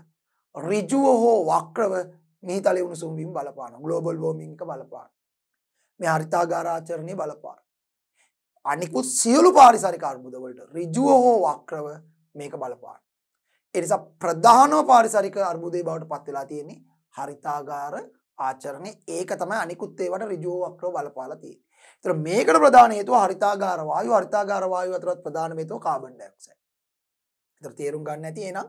ඍජුව හෝ වක්‍රව මිහිතලේ උණුසුම් වීම බලපානවා. ග්ලෝබල් වෝමින් එක බලපානවා. මේ හරිතාගාර ආචරණය බලපානවා. අනිකුත් සියලු පාරිසරික අර්බුද වලට ඍජුව හෝ වක්‍රව මේක බලපාන. ඒ නිසා ප්‍රධානම පාරිසරික අර්බුදේ බවට පත් වෙලා තියෙන්නේ හරිතාගාර ආචරණය. ඒක තමයි අනිකුත් ඒවට ඍජුව වක්‍රව බලපාලා තියෙන්නේ. ඒතර මේකට ප්‍රධාන හේතුව හරිතාගාර වායු හරිතාගාර වායු අතරත් ප්‍රධානම හේතුව කාබන් ඩයොක්සයිඩ්. ඒතර තේරුම් ගන්න නැති එහෙනම්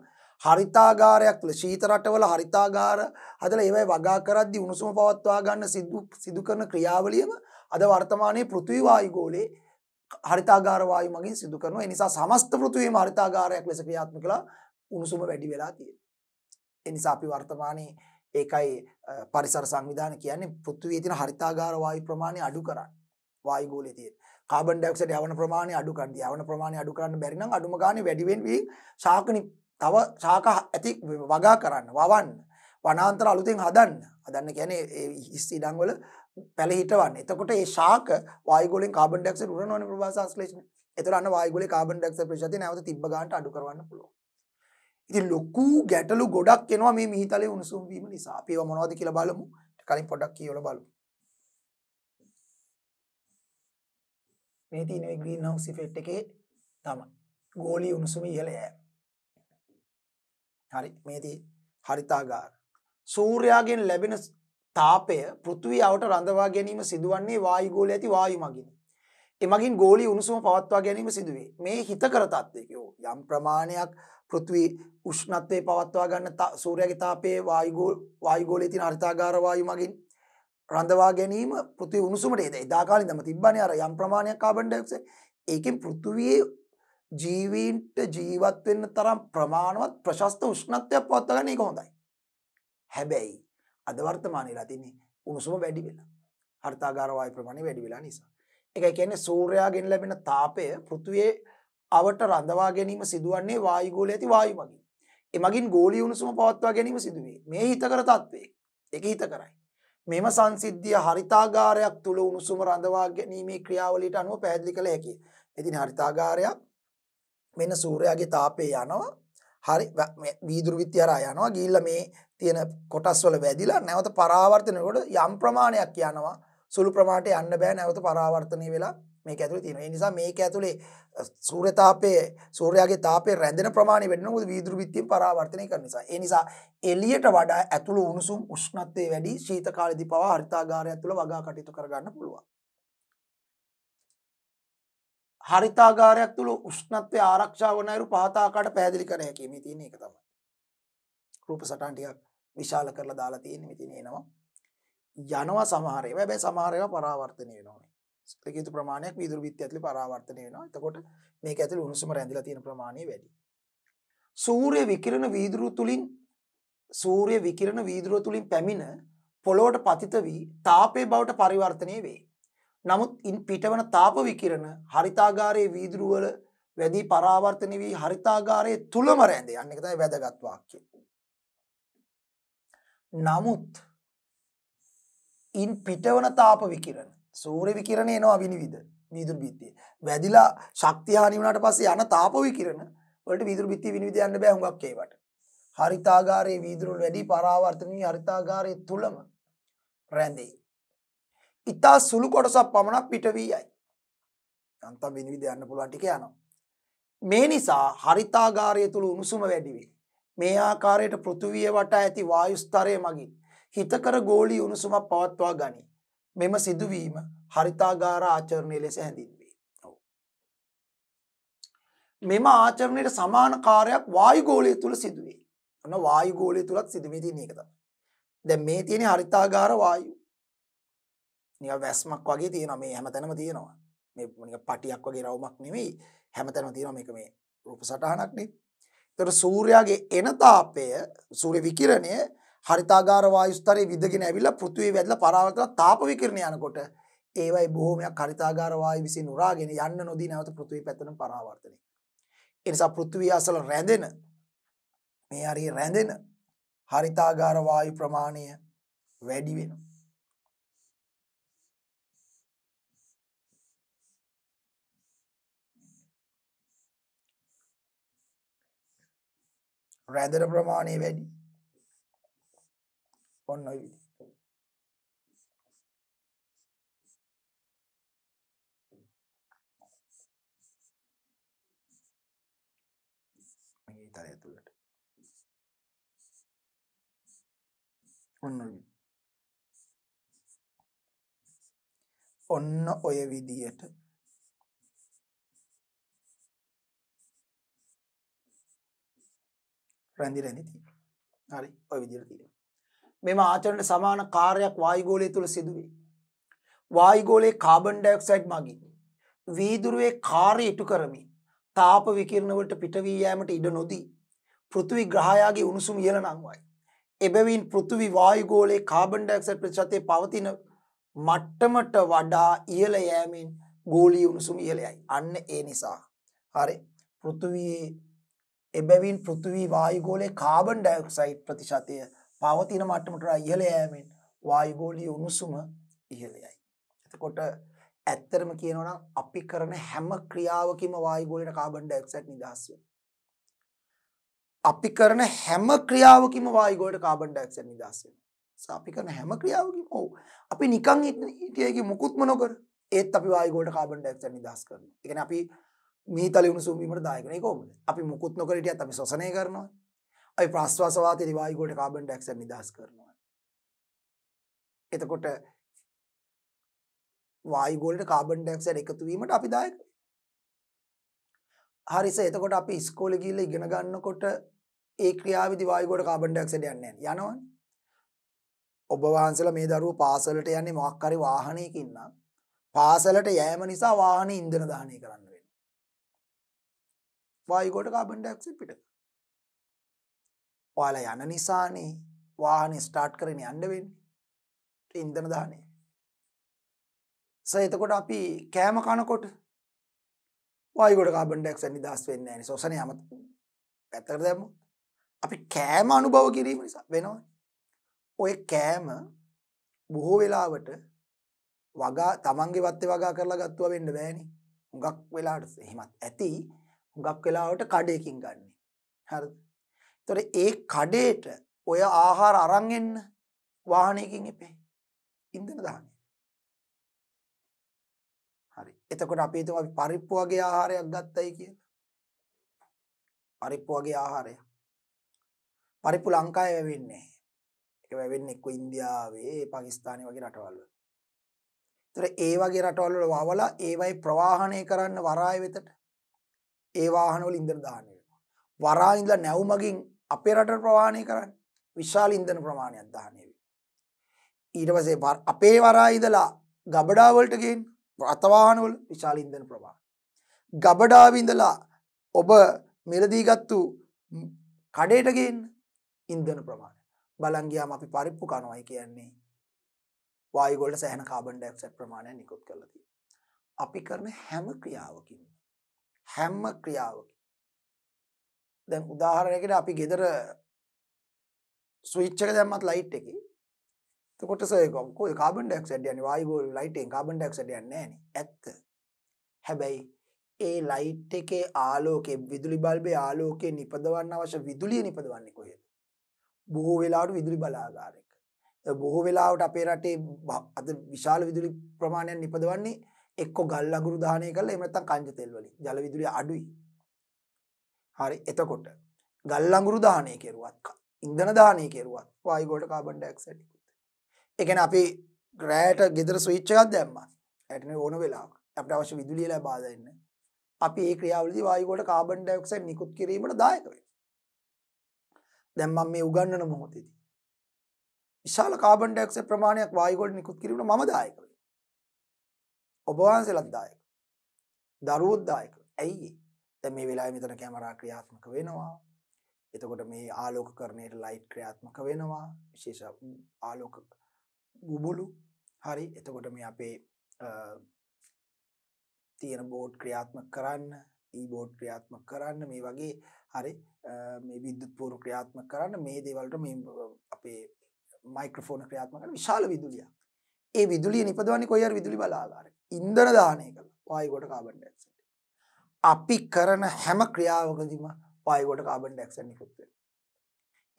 හරිතාගාරයක් තුළ ශීත රටවල හරිතාගාර හදලා ඒවයි වගා කරද්දී උණුසුම පවත්වා ගන්න සිදු සිදු කරන ක්‍රියාවලියම අද වර්තමානයේ පෘථිවි වායු ගෝලයේ හරිතාගාර වායු මගින් සිදු කරනවා. ඒ නිසා සමස්ත පෘථිවියම හරිතාගාරයක් ලෙස ක්‍රියාත්මක කළා උණුසුම වැඩි වෙලා තියෙනවා. ඒ නිසා අපි වර්තමානයේ ඒකයි පරිසර සංවිධාන කියන්නේ පෘථිවියේ තියෙන හරිතාගාර වායු ප්‍රමාණය අඩු කරන්න. වායු ගෝලයේ තියෙන. කාබන් ඩයොක්සයිඩ් යවන ප්‍රමාණය අඩු කරන්න. යවන ප්‍රමාණය අඩු කරන්න බැරි නම් අඩුම ගානේ වැඩි වෙන්නේ ශාකනි තව ශාක ඇති වගා කරන්න, වවන්න, වනාන්තර අලුතෙන් හදන්න. හදන්න කියන්නේ ඒ ඉස් ඉඩම් වල පැල හිටවන්නේ. එතකොට මේ ශාක වායුගෝලයෙන් කාබන් ඩයොක්සයිඩ් උරනවනේ ප්‍රභා සංශ්ලේෂණය. එතකොට අන්න වායුගෝලයේ කාබන් ඩයොක්සයිඩ් ප්‍රතිශතය නැවත තිබ්බ ගන්නට අඩු කරවන්න පුළුවන්. ඉතින් ලොකු ගැටලු ගොඩක් එනවා මේ මිහිතලේ උණුසුම් වීම නිසා. අපි ඒවා මොනවද කියලා බලමු. කලින් පොඩ්ඩක් කියවලා බලමු. මේ තියෙන මේ ග්‍රීන් හවුස් ඉෆෙක්ට් එකේ තමයි. ගෝලීය උණුසුම ඉහළ යෑම. හරි මේ තියෙන්නේ හරිතාගාර. සූර්යාගෙන් ලැබෙන තාපය පෘථිවි අවට රඳවා ගැනීම සිදුවන්නේ වායු ගෝලයේ ඇති වායු මගිනි. එමගින් ගෝලීය උණුසුම පවත්වා ගැනීම සිදුවේ. මේ හිතකර තත්ත්වයක යම් ප්‍රමාණයක් පෘථිවි උෂ්ණත්වය පවත්වා ගන්න සූර්යාගේ තාපයේ වායු වායු ගෝලයේ තියෙන හරිතාගාර වායු මගින් රඳවා ගැනීම පෘථිවි උණුසුමට එද එදා කාලේ ඉඳන්ම තිබ්බනේ අර යම් ප්‍රමාණයක් කාබන් ඩයොක්සයිඩ්. ඒකෙන් පෘථිවියේ ජීවීන්ට ජීවත් වෙන්න තරම් ප්‍රමාණවත් ප්‍රශස්ත උෂ්ණත්වයක් පවත්වා ගන්න එක හොඳයි. හැබැයි අද වර්තමානයලා තින්නේ උණුසුම වැඩි වෙලා. හර්තාගාරවායු ප්‍රමාණය වැඩි වෙලා නිසා. එකයි කියන්නේ සූර්යාගෙන් ලැබෙන තාපය පෘථුවේ අවට රඳවා ගැනීම සිදුවන්නේ වායුගෝලයේ ඇති වායු මගින්. එමගින් ගෝලීය උණුසුම පවත්වා ගැනීම සිදු වේ. මේ හිතකර తත්වේ. ඒක හිත කරයි. මෙම සංසිද්ධිය හරිතාගාරයක් තුල උණුසුම රඳවා ගැනීමේ ක්‍රියාවලියට අනුව පැහැදිලි කළ හැකියි. ඉතින් හරිතාගාරයක් වෙන සූර්යාගේ තාපය යනවා හරි වීදුරු විත්ති හරහා යනවා ගිහිල්ලා මේ තියෙන කොටස් වල වැදිලා නැවත පරාවර්තනයකට යම් ප්‍රමාණයක් යනවා සුළු ප්‍රමාණයට යන්න බෑ නැවත පරාවර්තනය වෙලා මේක ඇතුලේ තියෙනවා. ඒ නිසා මේක ඇතුලේ සූර්ය තාපයේ සූර්යාගේ තාපයේ රැඳෙන ප්‍රමාණය වෙනවා. මොකද වීදුරු බිත්තියෙන් පරාවර්තනය කරන නිසා. ඒ නිසා එළියට වඩා ඇතුළු උණුසුම් උෂ්ණත්වය වැඩි ශීත කාලෙදී පවා හරිතාගාරය ඇතුළ වගා කටයුතු කරගන්න පුළුවන්. හරිතාගාරයක් තුළ උෂ්ණත්වය ආරක්ෂා වන අයුරු පහතාකාට පැහැදිලි කර හැකි මේ තියෙන එක තමයි. රූප සටහන් ටිකක් විශාල කරලා දාලා තියෙන මෙතන එනවා. යනවා සමහර ඒවා හැබැයි සමහර ඒවා පරාවර්තනය වෙනවා. ලිඛිත ප්‍රමාණයක් වීදුරු බිත්ති ඇතුලේ පරාවර්තනය වෙනවා. එතකොට මේක ඇතුලේ උණුසුම රැඳිලා තියෙන ප්‍රමාණය වැඩි. සූර්ය විකිරණ වීදුරු තුලින් සූර්ය විකිරණ වීදුරුව තුලින් පැමිණ පොළොවට පතිත වී තාපයේ බවට පරිවර්තනය වේ. නමුත් ඉන් පිටවන තාප විකිරණ හරිතාගාරයේ වීදුරු වල වැඩි පරාවර්තන වී හරිතාගාරයේ තුලම රැඳේ. අන්න ඒක තමයි වැදගත් වාක්‍යය. නමුත් ඉන් පිටවන තාප විකිරණ සූර්ය විකිරණ එනවා විනිවිද වීදුරු බිත්තියේ. වැදිලා ශක්තිය හානි වුණාට පස්සේ යන තාප විකිරණ වලට වීදුරු බිත්තිය විනිවිද යන්න බෑ හුඟක් ඒවට. හරිතාගාරයේ වීදුරු වැඩි පරාවර්තන වී හරිතාගාරයේ තුලම රැඳේ. ඉතා සුළු කොටසක් පමණක් පිටවී යයි. යන්තම් විනිවිද යන්න පුළුවන් ටික යනවා. මේ නිසා හරිතාගාරය තුළ උණුසුම වැඩි වේ. මේ ආකාරයට පෘථුවිය වටා ඇති වායු ස්තරය මගින් හිතකර ගෝලීය උණුසුමක් පවත්වා ගනී. මෙම සිදුවීම හරිතාගාර ආචරණය ලෙස හැඳින්වේ. මෙම ආචරණයට සමාන කාර්යයක් වායු ගෝලය තුළ සිදුවේ. ඔන්න වායු ගෝලය තුලත් සිදුවී තියෙන එක තමයි. දැන් මේ තියෙන හරිතාගාර වායු නිකන් වැස්මක් වගේ තියෙනවා මේ හැමතැනම තියෙනවා. මේ නිකන් පටියක් වගේ රවුමක් නෙවෙයි හැමතැනම තියෙනවා මේක මේ රූප සටහනක් නේ. ඒතර සූර්යාගේ එන තාපය සූර්ය විකිරණය හරිතාගාර වායු ස්තරයේ විදගෙන ඇවිල්ලා පෘථිවිය වැදලා පරාවර්තන තාප විකිරණය යනකොට ඒවයි බොහොමයක් හරිතාගාර වායු විසින් උරාගෙන යන්න නොදී නැවත පෘථිවිය පැත්තටම පරාවර්තනය. ඒ නිසා පෘථිවිය අසල රැඳෙන මේ හරි රැඳෙන හරිතාගාර වායු ප්‍රමාණය වැඩි වෙනවා. රැඳෙන ප්‍රමාණය වැඩි. ඔන්න ඔය විදිහට. මගේ තලය තුලට. ඔන්න ඔය ඔන්න ඔය විදියට රැඳි රැඳි තියෙනවා. හරි. ওই විදිහට තියෙනවා. මෙම ආචරණයට සමාන කාර්යයක් වායුගෝලය තුල සිදුවේ. වායුගෝලයේ කාබන් ඩයොක්සයිඩ් මගින් වීදුරුවේ කාර්ය ඉටු කරමින් තාප විකිරණ වලට පිටවී යෑමට ඉඩ නොදී පෘථිවි ග්‍රහයාගේ උණුසුම ඉහළ නංවයි. එබැවින් පෘථිවි වායුගෝලයේ කාබන් ඩයොක්සයිඩ් ප්‍රතිශතය පවතින මට්ටමට වඩා ඉහළ යෑමෙන් ගෝලීය උණුසුම ඉහළ යයි. අන්න ඒ නිසා. හරි. පෘථිවියේ එබැවින් පෘථිවි වායු ගෝලයේ කාබන් ඩයොක්සයිඩ් ප්‍රතිශතය පවතින මට්ටමට ඉහළ යෑමෙන් වායු ගෝලීය උණුසුම ඉහළයි. එතකොට ඇත්තටම කියනවා නම් අපි කරන හැම ක්‍රියාවකම වායු ගෝලයට කාබන් ඩයොක්සයිඩ් නිදහස් අපි කරන හැම ක්‍රියාවකම වායු ගෝලයට කාබන් ඩයොක්සයිඩ් නිදහස් වෙනවා. අපි කරන හැම ක්‍රියාවකම ඔව් අපි නිකන් හිටියේකි මුකුත්ම නොකර ඒත් අපි වායු ගෝලයට කාබන් ඩයොක්සයිඩ් නිදහස් කරනවා. ඒ කියන්නේ අපි මීතල උණුසුම් වීමට දායක වෙන. ඒක කොහොමද? අපි මුකුත් නොකර හිටියත් අපි ශ්වසනය කරනවා. අපි ප්‍රාශ්වාස වාතයේදී වායු ගොඩ කාබන් ඩයොක්සයිඩ් නිදහස් කරනවා. එතකොට වායු ගොඩ කාබන් ඩයොක්සයිඩ් එකතු වීමට අපි දායක හරිස එතකොට අපි ඉස්කෝලේ ගිහිල්ලා ඉගෙන ගන්නකොට ඒ ක්‍රියාවේදී වායු ගොඩ කාබන් ඩයොක්සයිඩ් යන්නේ නැහැ. යනවනේ. ඔබ වහන්සලා මේ දරුවෝ පාසලට යන්නේ මොකක් හරි වාහනයකින් නම් පාසලට යෑම නිසා වාහනේ ඉන්ධන දහනය කරන්න වායුගොඩ කාබන් ඩයොක්සයිඩ් පිට ඔයාලා යන නිසානේ වාහනේ ස්ටාර්ට් කරගෙන යන්න වෙන්නේ ඉන්ධන දාහනේ සේතකොට අපි කෑම කනකොට වායුගොඩ කාබන් ඩයොක්සයිඩ් නිදහස් වෙන්නේ නැහැ නේ ශෝෂණය යම පැත්තකට දැම්මොත් අපි කෑම අනුභව කිරීම නිසා වෙනවා ඔය කෑම බොහෝ වෙලාවට වගා තමන්ගේ වත්තේ වගා කරලා ගත්තුව වෙන්න බෑනි හුඟක් වෙලාට එහෙමත් ඇති හුඟක් වෙලාවට කඩයකින් ගන්න. හරිද? ඒතකොට ඒ කඩේට ඔය ආහාර අරන් එන්න වාහනයකින් එපේ. ඉන්ධන දාහනේ. හරි. එතකොට අපි හිතමු අපි පරිප්පු වගේ ආහාරයක් ගත්තයි කියලා. පරිප්පු වගේ ආහාරයක්. පරිප්පු ලංකාවේ වැවෙන්නේ නැහැ. ඒක වැවෙන්නේ එක්ක ඉන්දියාවේ, පාකිස්තානයේ වගේ රටවල් වල. ඒතර ඒ වගේ රටවල් වල වවලා ඒවයි ප්‍රවාහණය කරන්න වරාය වෙතට ඒ වාහනවල ඉන්දන දාහනය වෙනවා. වරා ඉඳලා නැවුමගින් අපේ රටට ප්‍රවාහණය කරන්න විශාල ඉන්දන ප්‍රමාණයක් දාහනය වෙනවා. ඊට පස්සේ අපේ වරා ඉඳලා ගබඩා වලට ගේන්න රථවාහනවල විශාල ඉන්දන ප්‍රමාණය. ගබඩාව ඉඳලා ඔබ මිලදී ගත්තු කඩේට ගේන්න ඉන්දන ප්‍රමාණය. බලන් ගියාම අපි පරිප්පු කනවයි කියන්නේ වායුගොල්ට සෑහන කාබන් ඩයොක්සයිඩ් ප්‍රමාණය නිකුත් කරලා තියෙනවා. අපි කරන හැම ක්‍රියාවකින්ම හැම ක්‍රියාවකින්. දැන් උදාහරණයකට අපි ගෙදර ස්විච් එක දැම්මත් ලයිට් එකේ එතකොට සයකම් කොයි කාබන් ඩයොක්සයිඩ් යන්නේ වායුව ලයිට් එකෙන් කාබන් ඩයොක්සයිඩ් යන්නේ නැහනේ. ඇත්ත. හැබැයි ඒ ලයිට් එකේ ආලෝකයේ විදුලි බල්බේ ආලෝකයේ නිපදවන්න අවශ්‍ය විදුලිය නිපදවන්නේ කොහෙද? බොහෝ වෙලාවට විදුලි බලාගාරයක. බොහෝ වෙලාවට අපේ රටේ අද විශාල විදුලි ප්‍රමාණයක් නිපදවන්නේ එක්ක ගල් අගුරු දාහනය කරලා එහෙම නැත්නම් කංජ තෙල් වලින් ජල විදුලිය අඩුයි. හරි එතකොට ගල් අඟුරු දාහනය කෙරුවත් ඉන්ධන දාහනය කෙරුවත් වායු වලට කාබන් ඩයොක්සයිඩ් නිකුත් වෙනවා. ඒ කියන්නේ අපි රැයට ගෙදර ස්විච් එකක් දැම්මා. ඇටනේ ඕන වෙලාවක අපිට අවශ්‍ය විදුලිය ලබා දෙන්න. අපි මේ ක්‍රියාවලදී වායු වලට කාබන් ඩයොක්සයිඩ් නිකුත් කිරීමට දායක වෙනවා. දැන් මම මේ උගන්වන මොහොතේදී විශාල කාබන් ඩයොක්සයිඩ් ප්‍රමාණයක් වායු වලට නිකුත් කිරීමට මම දායක වෙනවා. ඔබවහන්සේලත් දායක. දරුවොත් දායක. ඇයි? දැන් මේ වෙලාවේ මෙතන කැමරා ක්‍රියාත්මක වෙනවා. එතකොට මේ ආලෝකකරණයට ලයිට් ක්‍රියාත්මක වෙනවා. විශේෂ ආලෝක බුබුලු. හරි. එතකොට මේ අපේ තියෙන බෝඩ් ක්‍රියාත්මක කරන්න, ඊබෝඩ් ක්‍රියාත්මක කරන්න මේ වගේ හරි මේ විද්‍යුත් පූර්ව ක්‍රියාත්මක කරන්න මේ දේවල්ට මේ අපේ මයික්‍රෆෝන ක්‍රියාත්මක කරන විශාල විදුලියක්. ඒ විදුලිය නිපදවන්නේ කොයි හරි විදුලි බලාගාරයක. ඉන්දන දානය කළ වායගොට කාබන් ඩක් අපි කරන හැම ක්‍රියාවකදීම පායගොට කාබන් ඩක්ෂ නිකුත්ව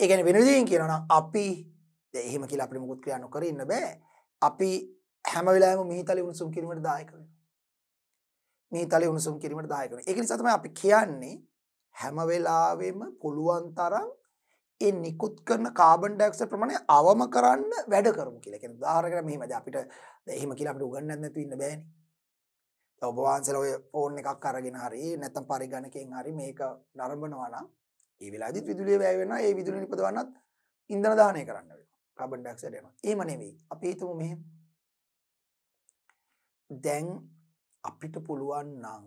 ඒගැන වෙනදීෙන් කියනන අපි දෙහෙම කියලා අපි මුකුත් ක්‍රියානු කරන්න බෑ අපි හැම වෙලාම මිහිතලි උණුසුම් කිරීමට දායක වෙන මිහිතලි උණුසුම් කිරීමට දායකන එක සතම අපි කියන්නේ හැම වෙලාවෙම පුළුවන් තරම් ඒ නිකුත් කරන කාබන් ඩයොක්සයිඩ් ප්‍රමාණය අවම කරන්න වැඩ කරමු කියලා. ඒ කියන්නේ උදාහරණයක් මෙහෙමද අපිට එහෙම කියලා අපිට උගන්වන්නත් නැතුව ඉන්න බෑනේ. ඔබ වහන්සේලා ඔය ෆෝන් එකක් අරගෙන හරි නැත්නම් පරිගණකයෙන් හරි මේක නරඹනවා නම් ඒ වෙලාවේදීත් විදුලිය වැය වෙනවා. ඒ විදුලිය නිපදවන්නත් ඉන්ධන දාහනය කරන්න වෙනවා. කාබන් ඩයොක්සයිඩ් යනවා. එහෙම නෙවෙයි. අපි හිතමු මෙහෙම. දැන් අපිට පුළුවන් නම්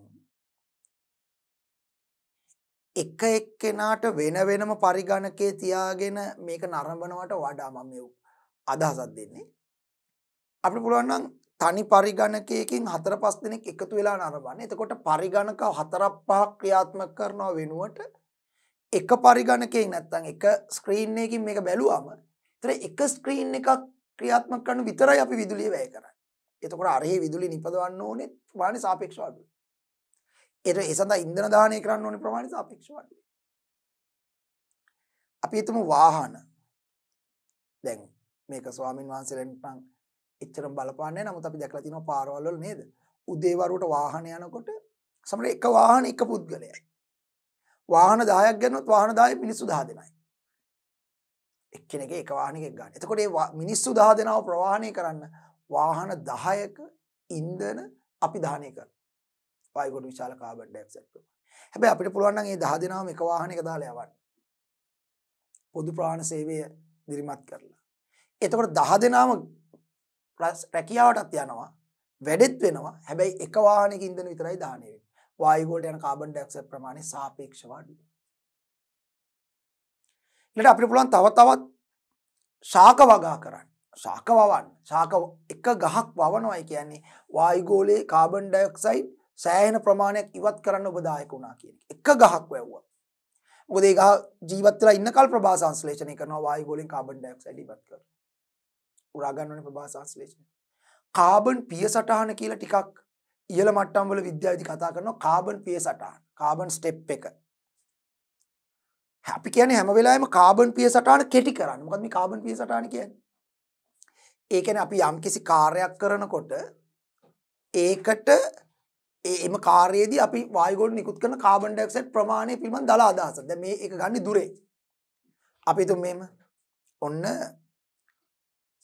එක එක්කෙනාට වෙන වෙනම පරිගණකේ තියාගෙන මේක නරඹනවට වඩා මම මේ අදහසක් දෙන්නේ. අපිට පුළුවන් නම් තනි පරිගණකයකින් හතර පහ දෙනෙක් එකතු වෙලා නරඹන්න. එතකොට පරිගණක හතරක් පහක් ක්‍රියාත්මක කරනව වෙනුවට එක පරිගණකයෙන් නැත්තම් එක ස්ක්‍රීන් එකකින් මේක බැලුවම ඒතර එක ස්ක්‍රීන් එකක් ක්‍රියාත්මක කරන විතරයි අපි විදුලිය වැය කරන්නේ. එතකොට අරහේ විදුලිය නිපදවන්න ඕනේ ප්‍රමාණය සාපේක්ෂව අඩුයි. ඒට ඒ සඳහා ඉන්ධන දාහනය කරන්න ඕනේ ප්‍රමාණය සාපේක්ෂව අඩුයි. අපි හිතමු වාහන. දැන් මේක ස්වාමින් වහන්සේලෙන්ට නම් එච්චරම බලපාන්නේ නැහැ. නමුත් අපි දැකලා තියෙනවා පාරවල් වල නේද? උදේ වරුවට වාහන යනකොට සමහර එක වාහන එක පුද්ගලයයි. වාහන 10ක් ගන්නොත් වාහන 10 මිනිස්සු 10 දෙනයි. එක්කෙනෙක් එක වාහනයක ගන්න. එතකොට මේ මිනිස්සු 10 දෙනාව ප්‍රවාහණය කරන්න වාහන 10ක ඉන්ධන අපි දාහනය කරනවා. ආයකට විශාල කාබන් ඩයොක්සයිඩ් ප්‍රමාණය. හැබැයි අපිට පුළුවන් නම් මේ 10 දෙනාම එක වාහනයක දාලා යවන්න. පොදු ප්‍රාණ සේවය දිරිමත් කරලා. එතකොට 10 දෙනාම රැකියාවටත් යනවා වැඩෙත් වෙනවා. හැබැයි එක වාහනයක ඉන්ධන විතරයි දාහනය වෙන්නේ. වායුවට යන කාබන් ඩයොක්සයිඩ් ප්‍රමාණය සාපේක්ෂව අඩුයි. ඊළඟට අපිට පුළුවන් තව තවත් ශාක වගා කරන්න. ශාක වවන්න. ශාක එක ගහක් වවනවායි කියන්නේ වායුගෝලයේ කාබන් ඩයොක්සයිඩ් සෑහෙන ප්‍රමාණයක් ඉවත් කරන්න ඔබ දායක වුණා කියන එක ගහක් වැව්වා. මොකද ඒ ගහ ජීවත් වෙලා ඉන්නකල් ප්‍රභා සංශ්ලේෂණය කරනවා වායු වලින් කාබන් ඩයොක්සයිඩ් ඉවත් කරනවා. උරා ගන්නවනේ ප්‍රභා සංශ්ලේෂණය. කාබන් පිය සටහන කියලා ටිකක් ඉහළ මට්ටම් වල විද්‍යාවේදී කතා කරනවා කාබන් පිය සටහන. කාබන් ස්ටෙප් එක. අපි කියන්නේ හැම වෙලාවෙම කාබන් පිය සටහන කෙටි කරන්න. මොකද මේ කාබන් පිය සටහන කියන්නේ? ඒ කියන්නේ අපි යම්කිසි කාර්යයක් කරනකොට ඒකට එම කාර්යයේදී අපි වායුගොඩ නිකුත් කරන කාබන් ඩයොක්සයිඩ් ප්‍රමාණය පිළිබඳ දල අදහස. දැන් මේ එක ගන්න දුරේ. අපි තුම මෙහෙම ඔන්න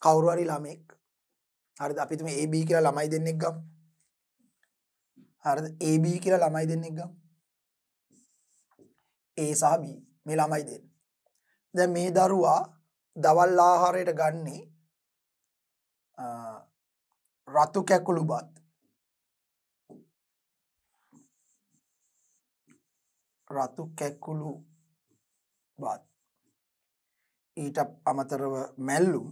කවුරු හරි ළමෙක් හරිද අපි තුම AB කියලා ළමයි දෙන්නෙක් ගමු. හරිද AB කියලා ළමයි දෙන්නෙක් ගමු. A සහ B මේ ළමයි දෙන්න. දැන් මේ දරුවා දවල් ආහාරයට ගන්නේ රතු කැකුළු බත් රතු කැක්කුළු බත් ඊට අමතරව මැල්ලුම්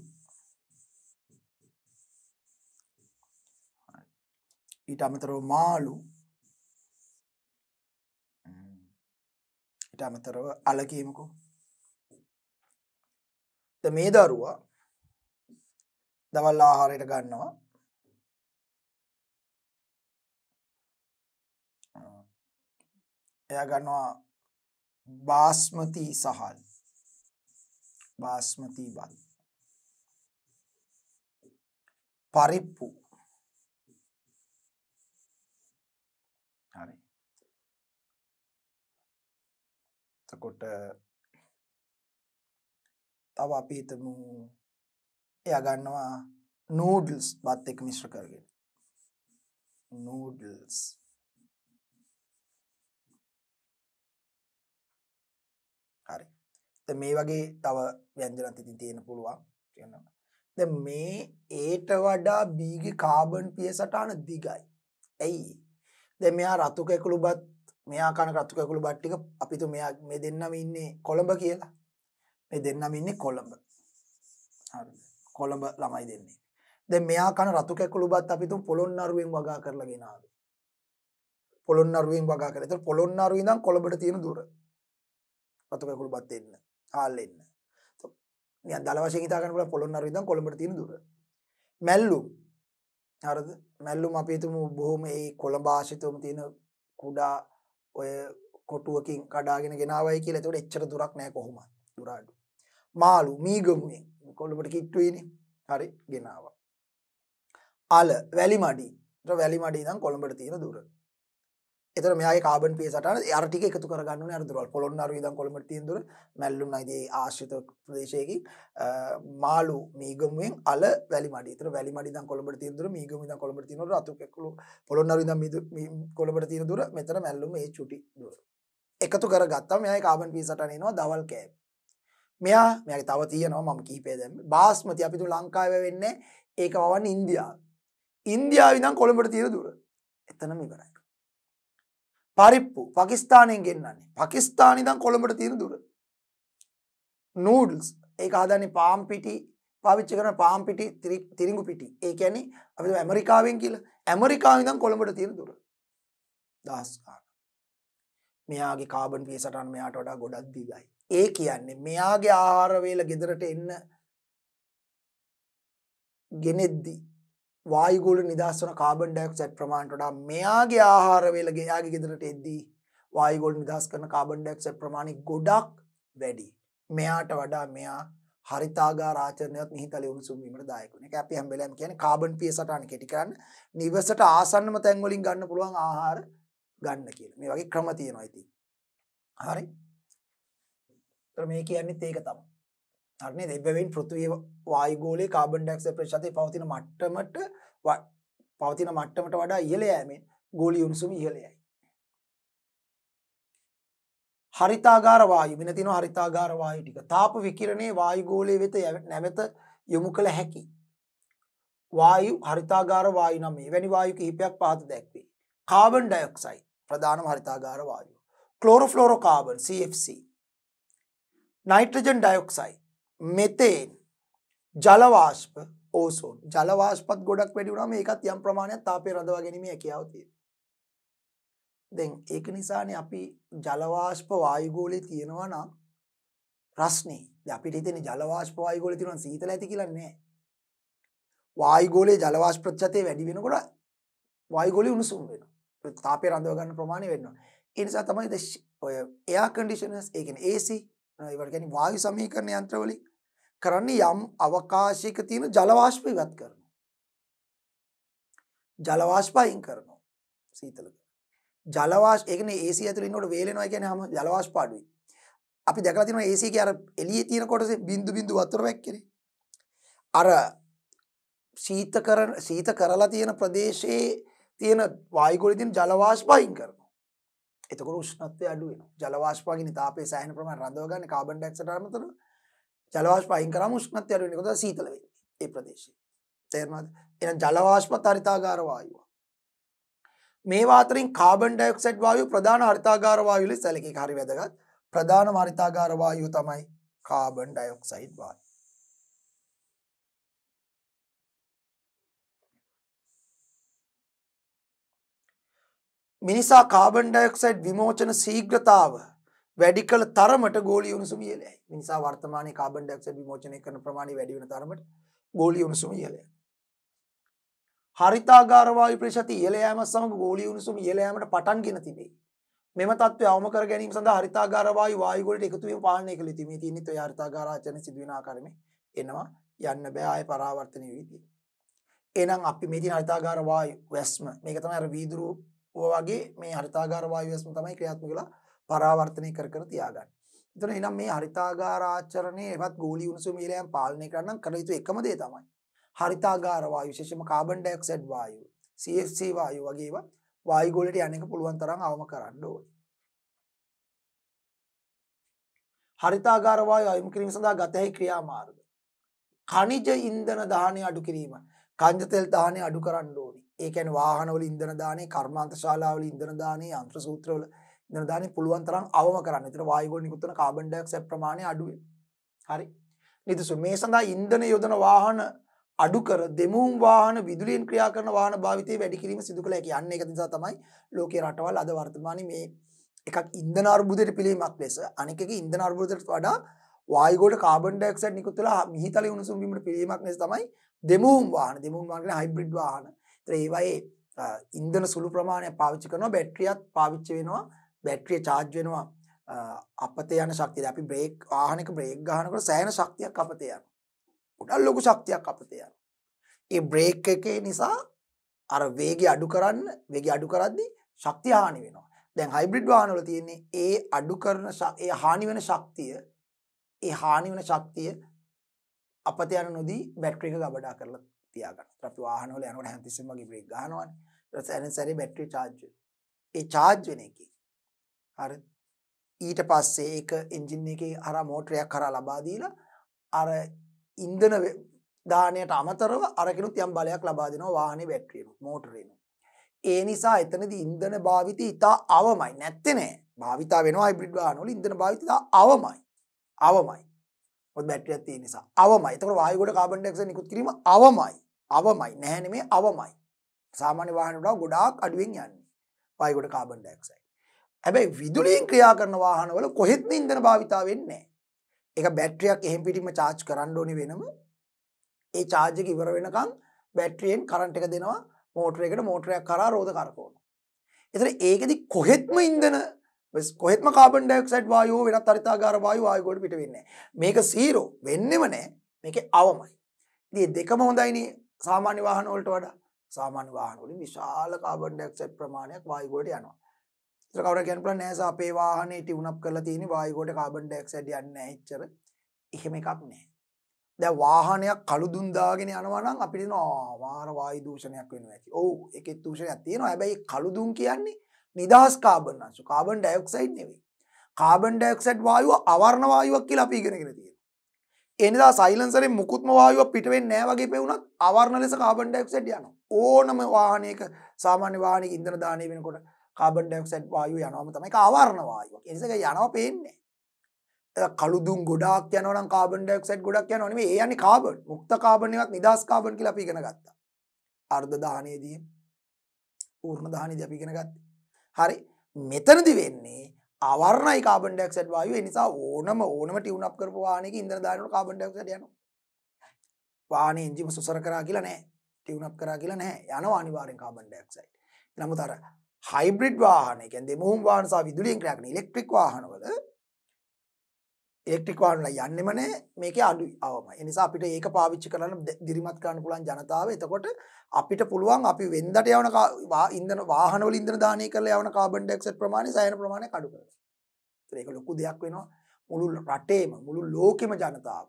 ඊට අමතරව මාලු ඊට අමතරව අලකීමකු මේ දරුවා දවල් ආහාරයට ගන්නවා එයා ගන්නවා බාස්මති සහල් බාස්මති බත් පරිප්පු හරි එතකොට තව අපි හිතමු එයා ගන්නවා නූඩ්ල්ස් බත් එක්ක මිශ්‍ර කරගෙන නූඩ්ල්ස් මේ වගේ තව ව්‍යංජනත් ඉතින් තියෙන පුළුවන් කියනවා. දැන් මේ ඒට වඩා බීගේ කාබන් පිය සටහන දිගයි. ඇයි? දැන් මෙයා රතු කැකුළු බත් මෙයා කන රතු කැකුළු බත් ටික අපි තු මෙයා මේ දෙන්නම ඉන්නේ කොළඹ කියලා. මේ දෙන්නම ඉන්නේ කොළඹ. හරිද? කොළඹ ළමයි දෙන්නේ. දැන් මෙයා කන රතු කැකුළු බත් අපි තු පොළොන්නරුවෙන් වගා කරලා ගෙනාවේ. පොළොන්නරුවෙන් වගා කරලා. ඒතර පොළොන්නරුව ඉඳන් කොළඹට තියෙන දුර. රතු කැකුළු බත් දෙන්නේ. ආල්ලෙන්න. නිකන් දල වශයෙන් හිතා ගන්න පුළුවන් පොළොන්නරුව ඉඳන් කොළඹට තියෙන දුර. මැල්ලුම්. හරිද? මැල්ලුම් අපි හිතමු බොහොම ඒ කොළඹ ආශ්‍රිතවම තියෙන කුඩා ඔය කොටුවකින් කඩාගෙන ගෙනාවයි කියලා. ඒතකොට එච්චර දුරක් නෑ කොහොමද? දුර අඩු. මාළු මීගමුවෙන් කොළඹට කිට්ටුයිනේ. හරි ගෙනාවා. අල වැලි මඩි. වැලි මඩි ඉඳන් කොළඹට තියෙන දුර. එතර මෙයාගේ කාබන් පිය සටන අරටික එකතු කරගන්න අරදුරල් පොළොන්නර දන් කොළමට තියදුර මැල්ලුම් අයිදේ ආශ්‍රිත ප්‍රදේශයකි මාලු මීගමුවෙන් අල වැලි මඩිතර වැලි මඩි දන් කොළඹට තියදුර මීගම ද කොළඹට තිනර අතුකෙක්කලු පොළොන්නර ද කොළඹට තියෙන දුර මෙතර මැල්ලුම ඒ චුටි දුර එකතු කර ගත්තම මෙයයි කාබන් පිය සටනනවා දවල් කෑ මෙයා මෙ තව තියනවා මම කීපේ දැම බාස්මති අපිතු ලංකාව වෙන්නේ ඒක වවන්න ඉන්දයා ඉන්දයා විදම් කොළඹට තියෙන දුර එතනම ඉවරයි පරිප්පු පකිස්ානයෙන් ගෙන්න්නන්නේ පකිස්ානිදන් කොළඹට තියෙන දුර නූඩල්ස් ඒ ආදන පාම්පිටි පාවිච්ච කරන පාම්පිටි තිරිංගු පිටි ඒ ඇනි අපි ඇමරිකාවෙන් කියල ඇමරිකාවිදන් කොළඹට තියෙන දුර දස්කාන මෙයාගේ කාබන් පියසටන් මෙයාට වඩා ගොඩක් දිගයි ඒ කියන්නේ මෙයාගේ ආහාරවේල ගෙදරට එන්න ගෙනෙද්දී වායුගෝල නිදහස් වන කාබන් ඩයොක්සයිඩ් ප්‍රමාණයට වඩා මෙයාගේ ආහාර වේලගේ එයාගේ ගෙදරට එද්දී වායුගෝල නිදහස් කරන කාබන් ඩයොක්සයිඩ් ප්‍රමාණය ගොඩක් වැඩි. මෙයාට වඩා මෙයා හරිතාගාර ආචරණයත් මිහිතල උණුසුම් වීමට දායක වෙනවා. ඒක අපි හැම වෙලාවෙම කියන්නේ කාබන් පිය සටහන කෙටි කරන්න. නිවසට ආසන්නම තැන් වලින් ගන්න පුළුවන් ආහාර ගන්න කියලා. මේ වගේ ක්‍රම තියෙනවා ඉතින්. හරි. ඒතර මේ කියන්නේත් ඒක තමයි. හරිනේ එබැවින් පෘථිවිය වායු ගෝලයේ කාබන් ඩයොක්සයිඩ් ප්‍රතිශතය පවතින මට්ටමට පවතින මට්ටමට වඩා ඉහළ යෑමෙන් ගෝලීය උණුසුම ඉහළයි. හරිතාගාර වායු මෙන්න තියෙනවා හරිතාගාර වායු ටික. තාප විකිරණේ වායු ගෝලයේ වෙත නැවත යොමු කළ හැකි. වායු හරිතාගාර වායු නම් එවැනි වායු කිහිපයක් පහත දැක්වේ. කාබන් ඩයොක්සයිඩ් ප්‍රධානම හරිතාගාර වායුව. Chlorofluorocarbon CFC. Nitrogen dioxide methane ජලවාශ්ප ඕසෝන් ජලවාශ්පත් ගොඩක් වැඩි වුණාම ඒකත් යම් ප්‍රමාණයක් තාපය රඳවා ගැනීමේ හැකියාව තියෙනවා. දැන් ඒක නිසානේ අපි ජලවාශ්ප වායුගෝලයේ තියෙනවා නම් රස්නේ. දැන් අපිට හිතෙන්නේ ජලවාශ්ප වායුගෝලයේ තියෙනවා සීතල ඇති කියලා නෑ. වායුගෝලයේ ජලවාශ්ප ප්‍රත්‍යතේ වැඩි වෙනකොට වායුගෝලයේ උණුසුම් වෙනවා. තාපය රඳවා ගන්න ප්‍රමාණය වෙනවා. ඒ නිසා තමයි ඔය එයා කන්ඩිෂනර්ස් ඒ කියන්නේ AC ඒවට කියන්නේ වායු සමීකරණ යන්ත්‍ර වලින් කරන්නේ යම් අවකාශයක තියෙන ජල වාෂ්ප ඉවත් කරනවා. ජල වාෂ්ප අයින් කරනවා. සීතල කරනවා. ජල වාෂ්ප ඒ කියන්නේ AC ඇතුළේ ඉන්නකොට වේලෙනවා කියන්නේ හැම ජල වාෂ්ප අඩුයි. අපි දැකලා තියෙනවා AC එකේ අර එළියේ තියෙන කොටසේ බින්දු බින්දු වතුර වැක්කනේ. අර සීත කරන සීත කරලා තියෙන ප්‍රදේශයේ තියෙන වායුගොඩේ තියෙන ජල වාෂ්ප අයින් කරනවා. එතකොට උෂ්ණත්වය අඩු වෙනවා. ජල වාෂ්ප වගේ තාපයේ සෑහෙන ප්‍රමාණයක් රඳව ගන්න කාබන් ඩයොක්සයිඩ් අතරමතර ජල වාෂ්ප අයින් කරාම උෂ්ණත්වය අඩු වෙන එක තමයි සීතල වෙන්නේ. ඒ ප්‍රදේශයේ. තේරෙනවද? එහෙනම් ජල වාෂ්පත් හරිතාගාර වායුව. මේවා අතරින් කාබන් ඩයොක්සයිඩ් වායුව ප්‍රධාන හරිතාගාර වායුව ලෙස සැලකේ. හරි වැදගත්. ප්‍රධාන හරිතාගාර වායුව තමයි කාබන් ඩයොක්සයිඩ් වායුව. මිනිසා කාබන් ඩයොක්සයිඩ් විමෝචන ශීඝ්‍රතාව වැඩි කළ තරමට ගෝලීය උණුසුම ඉහළයි. මිනිසා වර්තමානයේ කාබන් ඩයොක්සයිඩ් විමෝචනය කරන ප්‍රමාණය වැඩි වෙන තරමට ගෝලීය උණුසුම ඉහළයි. හරිතාගාර වායු ප්‍රතිශතය ඉහළ යාම සමග ගෝලීය උණුසුම ඉහළ යාමට පටන්ගෙන තිබේ. මෙම තත්ත්වය අවම කර ගැනීම සඳහා හරිතාගාර වායු වායුගොල්ලට එකතු වීම පාලනය කළ යුතුයි. මේ තියෙන්නේ ඔය හරිතාගාර ආචරණ සිදුවෙන ආකාරෙම එනවා යන්න බෑ ආය පරාවර්තනය වෙවි. එහෙනම් අපි මේ තියෙන හරිතාගාර වායු වැස්ම මේක තමයි අර වීදුරු ඔය වගේ මේ හරිතාගාර වායු ඇස්ම තමයි ක්‍රියාත්මක වෙලා පරාවර්තනය කර කර තියාගන්නේ. එතන එහෙනම් මේ හරිතාගාර ආචරණයේ එවත් ගෝලීය උණුසුම ඉලයන් පාලනය කරන්න කළ යුතු එකම දේ තමයි. හරිතාගාර වායු විශේෂයෙන්ම කාබන් ඩයොක්සයිඩ් වායු, CFC වායු වගේ ඒවා වායු ගෝලයට යන එක පුළුවන් තරම් අවම කරන්න ඕනේ. හරිතාගාර වායු අයම් කිරීම සඳහා ගත හැකි ක්‍රියාමාර්ග. ඛනිජ ඉන්ධන දහනය අඩු කිරීම. කංජ තෙල් දාහනේ අඩු කරන්න ඕනේ. ඒ කියන්නේ වාහනවල ඉන්ධන දාහනේ, කර්මාන්ත ශාලාවල ඉන්ධන දාහනේ, යන්ත්‍ර සූත්‍රවල ඉන්ධන දාහනේ පුළුවන් තරම් අවම කරන්න. ඒතර වායු ගොඩ නිකුත් වෙන කාබන් ඩයොක්සයිඩ් ප්‍රමාණය අඩු වෙනවා. හරි. නිදසු මේ සඳහා ඉන්ධන යොදන වාහන අඩු කර දෙමුම් වාහන විදුලියෙන් ක්‍රියා කරන වාහන භාවිතයේ වැඩි කිරීම සිදු කළ හැකි. අන්න ඒක නිසා තමයි ලෝකයේ රටවල් අද වර්තමානයේ මේ එකක් ඉන්ධන අර්බුදයට පිළිවීමක් ලෙස අනෙක එක ඉන්ධන අර්බුදයට වඩා වායුගෝඩ කාබන් ඩයොක්සයිඩ් නිකුත් වෙලා මිහිතලේ උණුසුම් වීමට පිළිවීමක් ලෙස තමයි දෙමුම් වාහන දෙමුම් වාහන හයිබ්‍රිඩ් වාහන. ඒතර ඒවයේ ඉන්ධන සුළු ප්‍රමාණයක් පාවිච්චි කරනවා බැටරියත් පාවිච්චි වෙනවා බැටරිය චාර්ජ් වෙනවා අපත යන ශක්තිය. අපි බ්‍රේක් වාහනක බ්‍රේක් ගන්නකොට සෑහෙන ශක්තියක් අපත යනවා. උඩල් ලොකු ශක්තියක් අපත යනවා. ඒ බ්‍රේක් එකේ නිසා අර වේගය අඩු කරන්න වේගය අඩු කරද්දී ශක්තිය හානි වෙනවා. දැන් හයිබ්‍රිඩ් වාහන වල තියෙන්නේ ඒ අඩු කරන ඒ හානි වෙන ශක්තිය ඒ හානි වෙන ශක්තිය අපත යන නොදී බැට්‍රි එක ගබඩා කරලා තියාගන්න. අපි වාහන වල යනකොට හැමතිස්සෙම වගේ බ්‍රේක් ගහනවනේ. ඊට පස්සේ ඇරෙන් සැරේ බැටරි චාර්ජ් වෙනවා. ඒ චාර්ජ් වෙන එකේ හරි ඊට පස්සේ ඒක එන්ජින් එකේ අර මෝටරයක් කරා ලබා දීලා අර ඉන්ධන දානයට අමතරව අරකිනුත් යම් බලයක් ලබා දෙනවා වාහනේ බැටරියනොත් මෝටරේනොත්. ඒ නිසා එතනදී ඉන්ධන භාවිතය ඉතා අවමයි නැත්තේ නෑ භාවිතා වෙනවා හයිබ්‍රිඩ් වාහනවල ඉන්ධන භාවිතය අවමයි. අවමයි. මොකද බැටරියක් තියෙන නිසා. අවමයි. එතකොට වායු ගොඩ කාබන් ඩයොක්සයිඩ් නිකුත් කිරීම අවමයි. අවමයි. නැහැ නෙමේ අවමයි. සාමාන්‍ය වාහන වල ගොඩාක් අඩුවෙන් යන්නේ. වායු ගොඩ කාබන් ඩයොක්සයිඩ්. හැබැයි විදුලියෙන් ක්‍රියා කරන වාහන වල කොහෙත්ම ඉන්ධන භාවිතා වෙන්නේ නැහැ. ඒක බැටරියක් එහෙම් පිටින්ම charge කරන්න ඕනේ වෙනම. ඒ charge එක ඉවර වෙනකන් බැටරියෙන් කරන්ට් එක දෙනවා මෝටරයකට මෝටරයක් කරා රෝද කරකවනවා. එතන ඒකෙදි කොහෙත්ම ඉන්ධන කොහෙත්ම කාබන් ඩයොක්සයිඩ් වායුව වෙනත් හරිතාගාර වායුව ආයුවකට පිට වෙන්නේ මේක 0 වෙන්නෙම නැහැ මේකේ අවමයි ඉතින් දෙකම හොඳයිනේ සාමාන්‍ය වාහන වලට වඩා සාමාන්‍ය වාහන වලින් විශාල කාබන් ඩයොක්සයිඩ් ප්‍රමාණයක් වායුවට යනවා ඉතින් කවුරු කියන්න පුළුවන් නෑ සා අපේ වාහනේ ටියුන් අප් කරලා තියෙන්නේ වායුවට කාබන් ඩයොක්සයිඩ් යන්නේ නැහැ එච්චර එහෙම එකක් නෑ දැන් වාහනයක් කළු දුම් දාගෙන යනවා නම් අපිට නෝ වාර වායු දූෂණයක් වෙනවා ඇති. ඔව් ඒකේ දූෂණයක් තියෙනවා. හැබැයි කළු දුම් කියන්නේ නිදහස් කාබන් අංශු කාබන් ඩයොක්සයිඩ් නෙවෙයි. කාබන් ඩයොක්සයිඩ් වායුව අවර්ණ වායුවක් කියලා අපි ඉගෙනගෙන තියෙනවා. ඒ නිසා සයිලන්සරේ මුකුත්ම වායුවක් පිට වෙන්නේ නැහැ වගේ පෙවුනත් අවර්ණ ලෙස කාබන් ඩයොක්සයිඩ් යනවා. ඕනම වාහනයක සාමාන්‍ය වාහනයක ඉන්ධන දාහනය වෙනකොට කාබන් ඩයොක්සයිඩ් වායුව යනවාම තමයි ඒක අවර්ණ වායුවක්. ඒ නිසා යනවා පේන්නේ කළුදුම් ගොඩක් යනවනම් කාබන් ඩයොක්සයිඩ් ගොඩක් යනවා නෙමෙයි. ඒ යන්නේ කාබන්. මුක්ත කාබන් එකක් නිදහස් කාබන් කියලා අපි ඉගෙන ගත්තා. අර්ධ දහනයේදී පූර්ණ දහනයේදී අපි ඉගෙන ගත්තා. හරි මෙතනදි වෙන්නේ අවරණයි කාබන්ඩක්සට් වායු නිසා ඕනම ඕනම ටියවුනක් කරපු වානක ඉදර දානට කාබන්ඩක්ට යන වාන ඉංජිම සුසර කරා කියලා නෑ ටියවුනක් කරා කියලා නෑ යන අනිවාරෙන් කාබන්ඩක්සයි් නමු තර හයිබ්‍රිඩ් වාහනකැ දෙමුම් වානසා විදුලින් ක්‍රයක්න ඉලෙක්ට්‍රික් වාහනවල එලෙක්ට්‍රික් වාහන යන්නෙම නැහැ මේකේ අඩුයි අවම. ඒ නිසා අපිට ඒක පාවිච්චි කරන්න දිරිමත් කරන්න පුළුවන් ජනතාව. එතකොට අපිට පුළුවන් අපි වෙන්දට යවන ඉන්ධන වාහනවල ඉන්ධන දානය කරලා යවන කාබන් ඩයොක්සයිඩ් ප්‍රමාණය සයන ප්‍රමාණය අඩු කරනවා. ඒක ලොකු දෙයක් වෙනවා. මුළු රටේම මුළු ලෝකෙම ජනතාව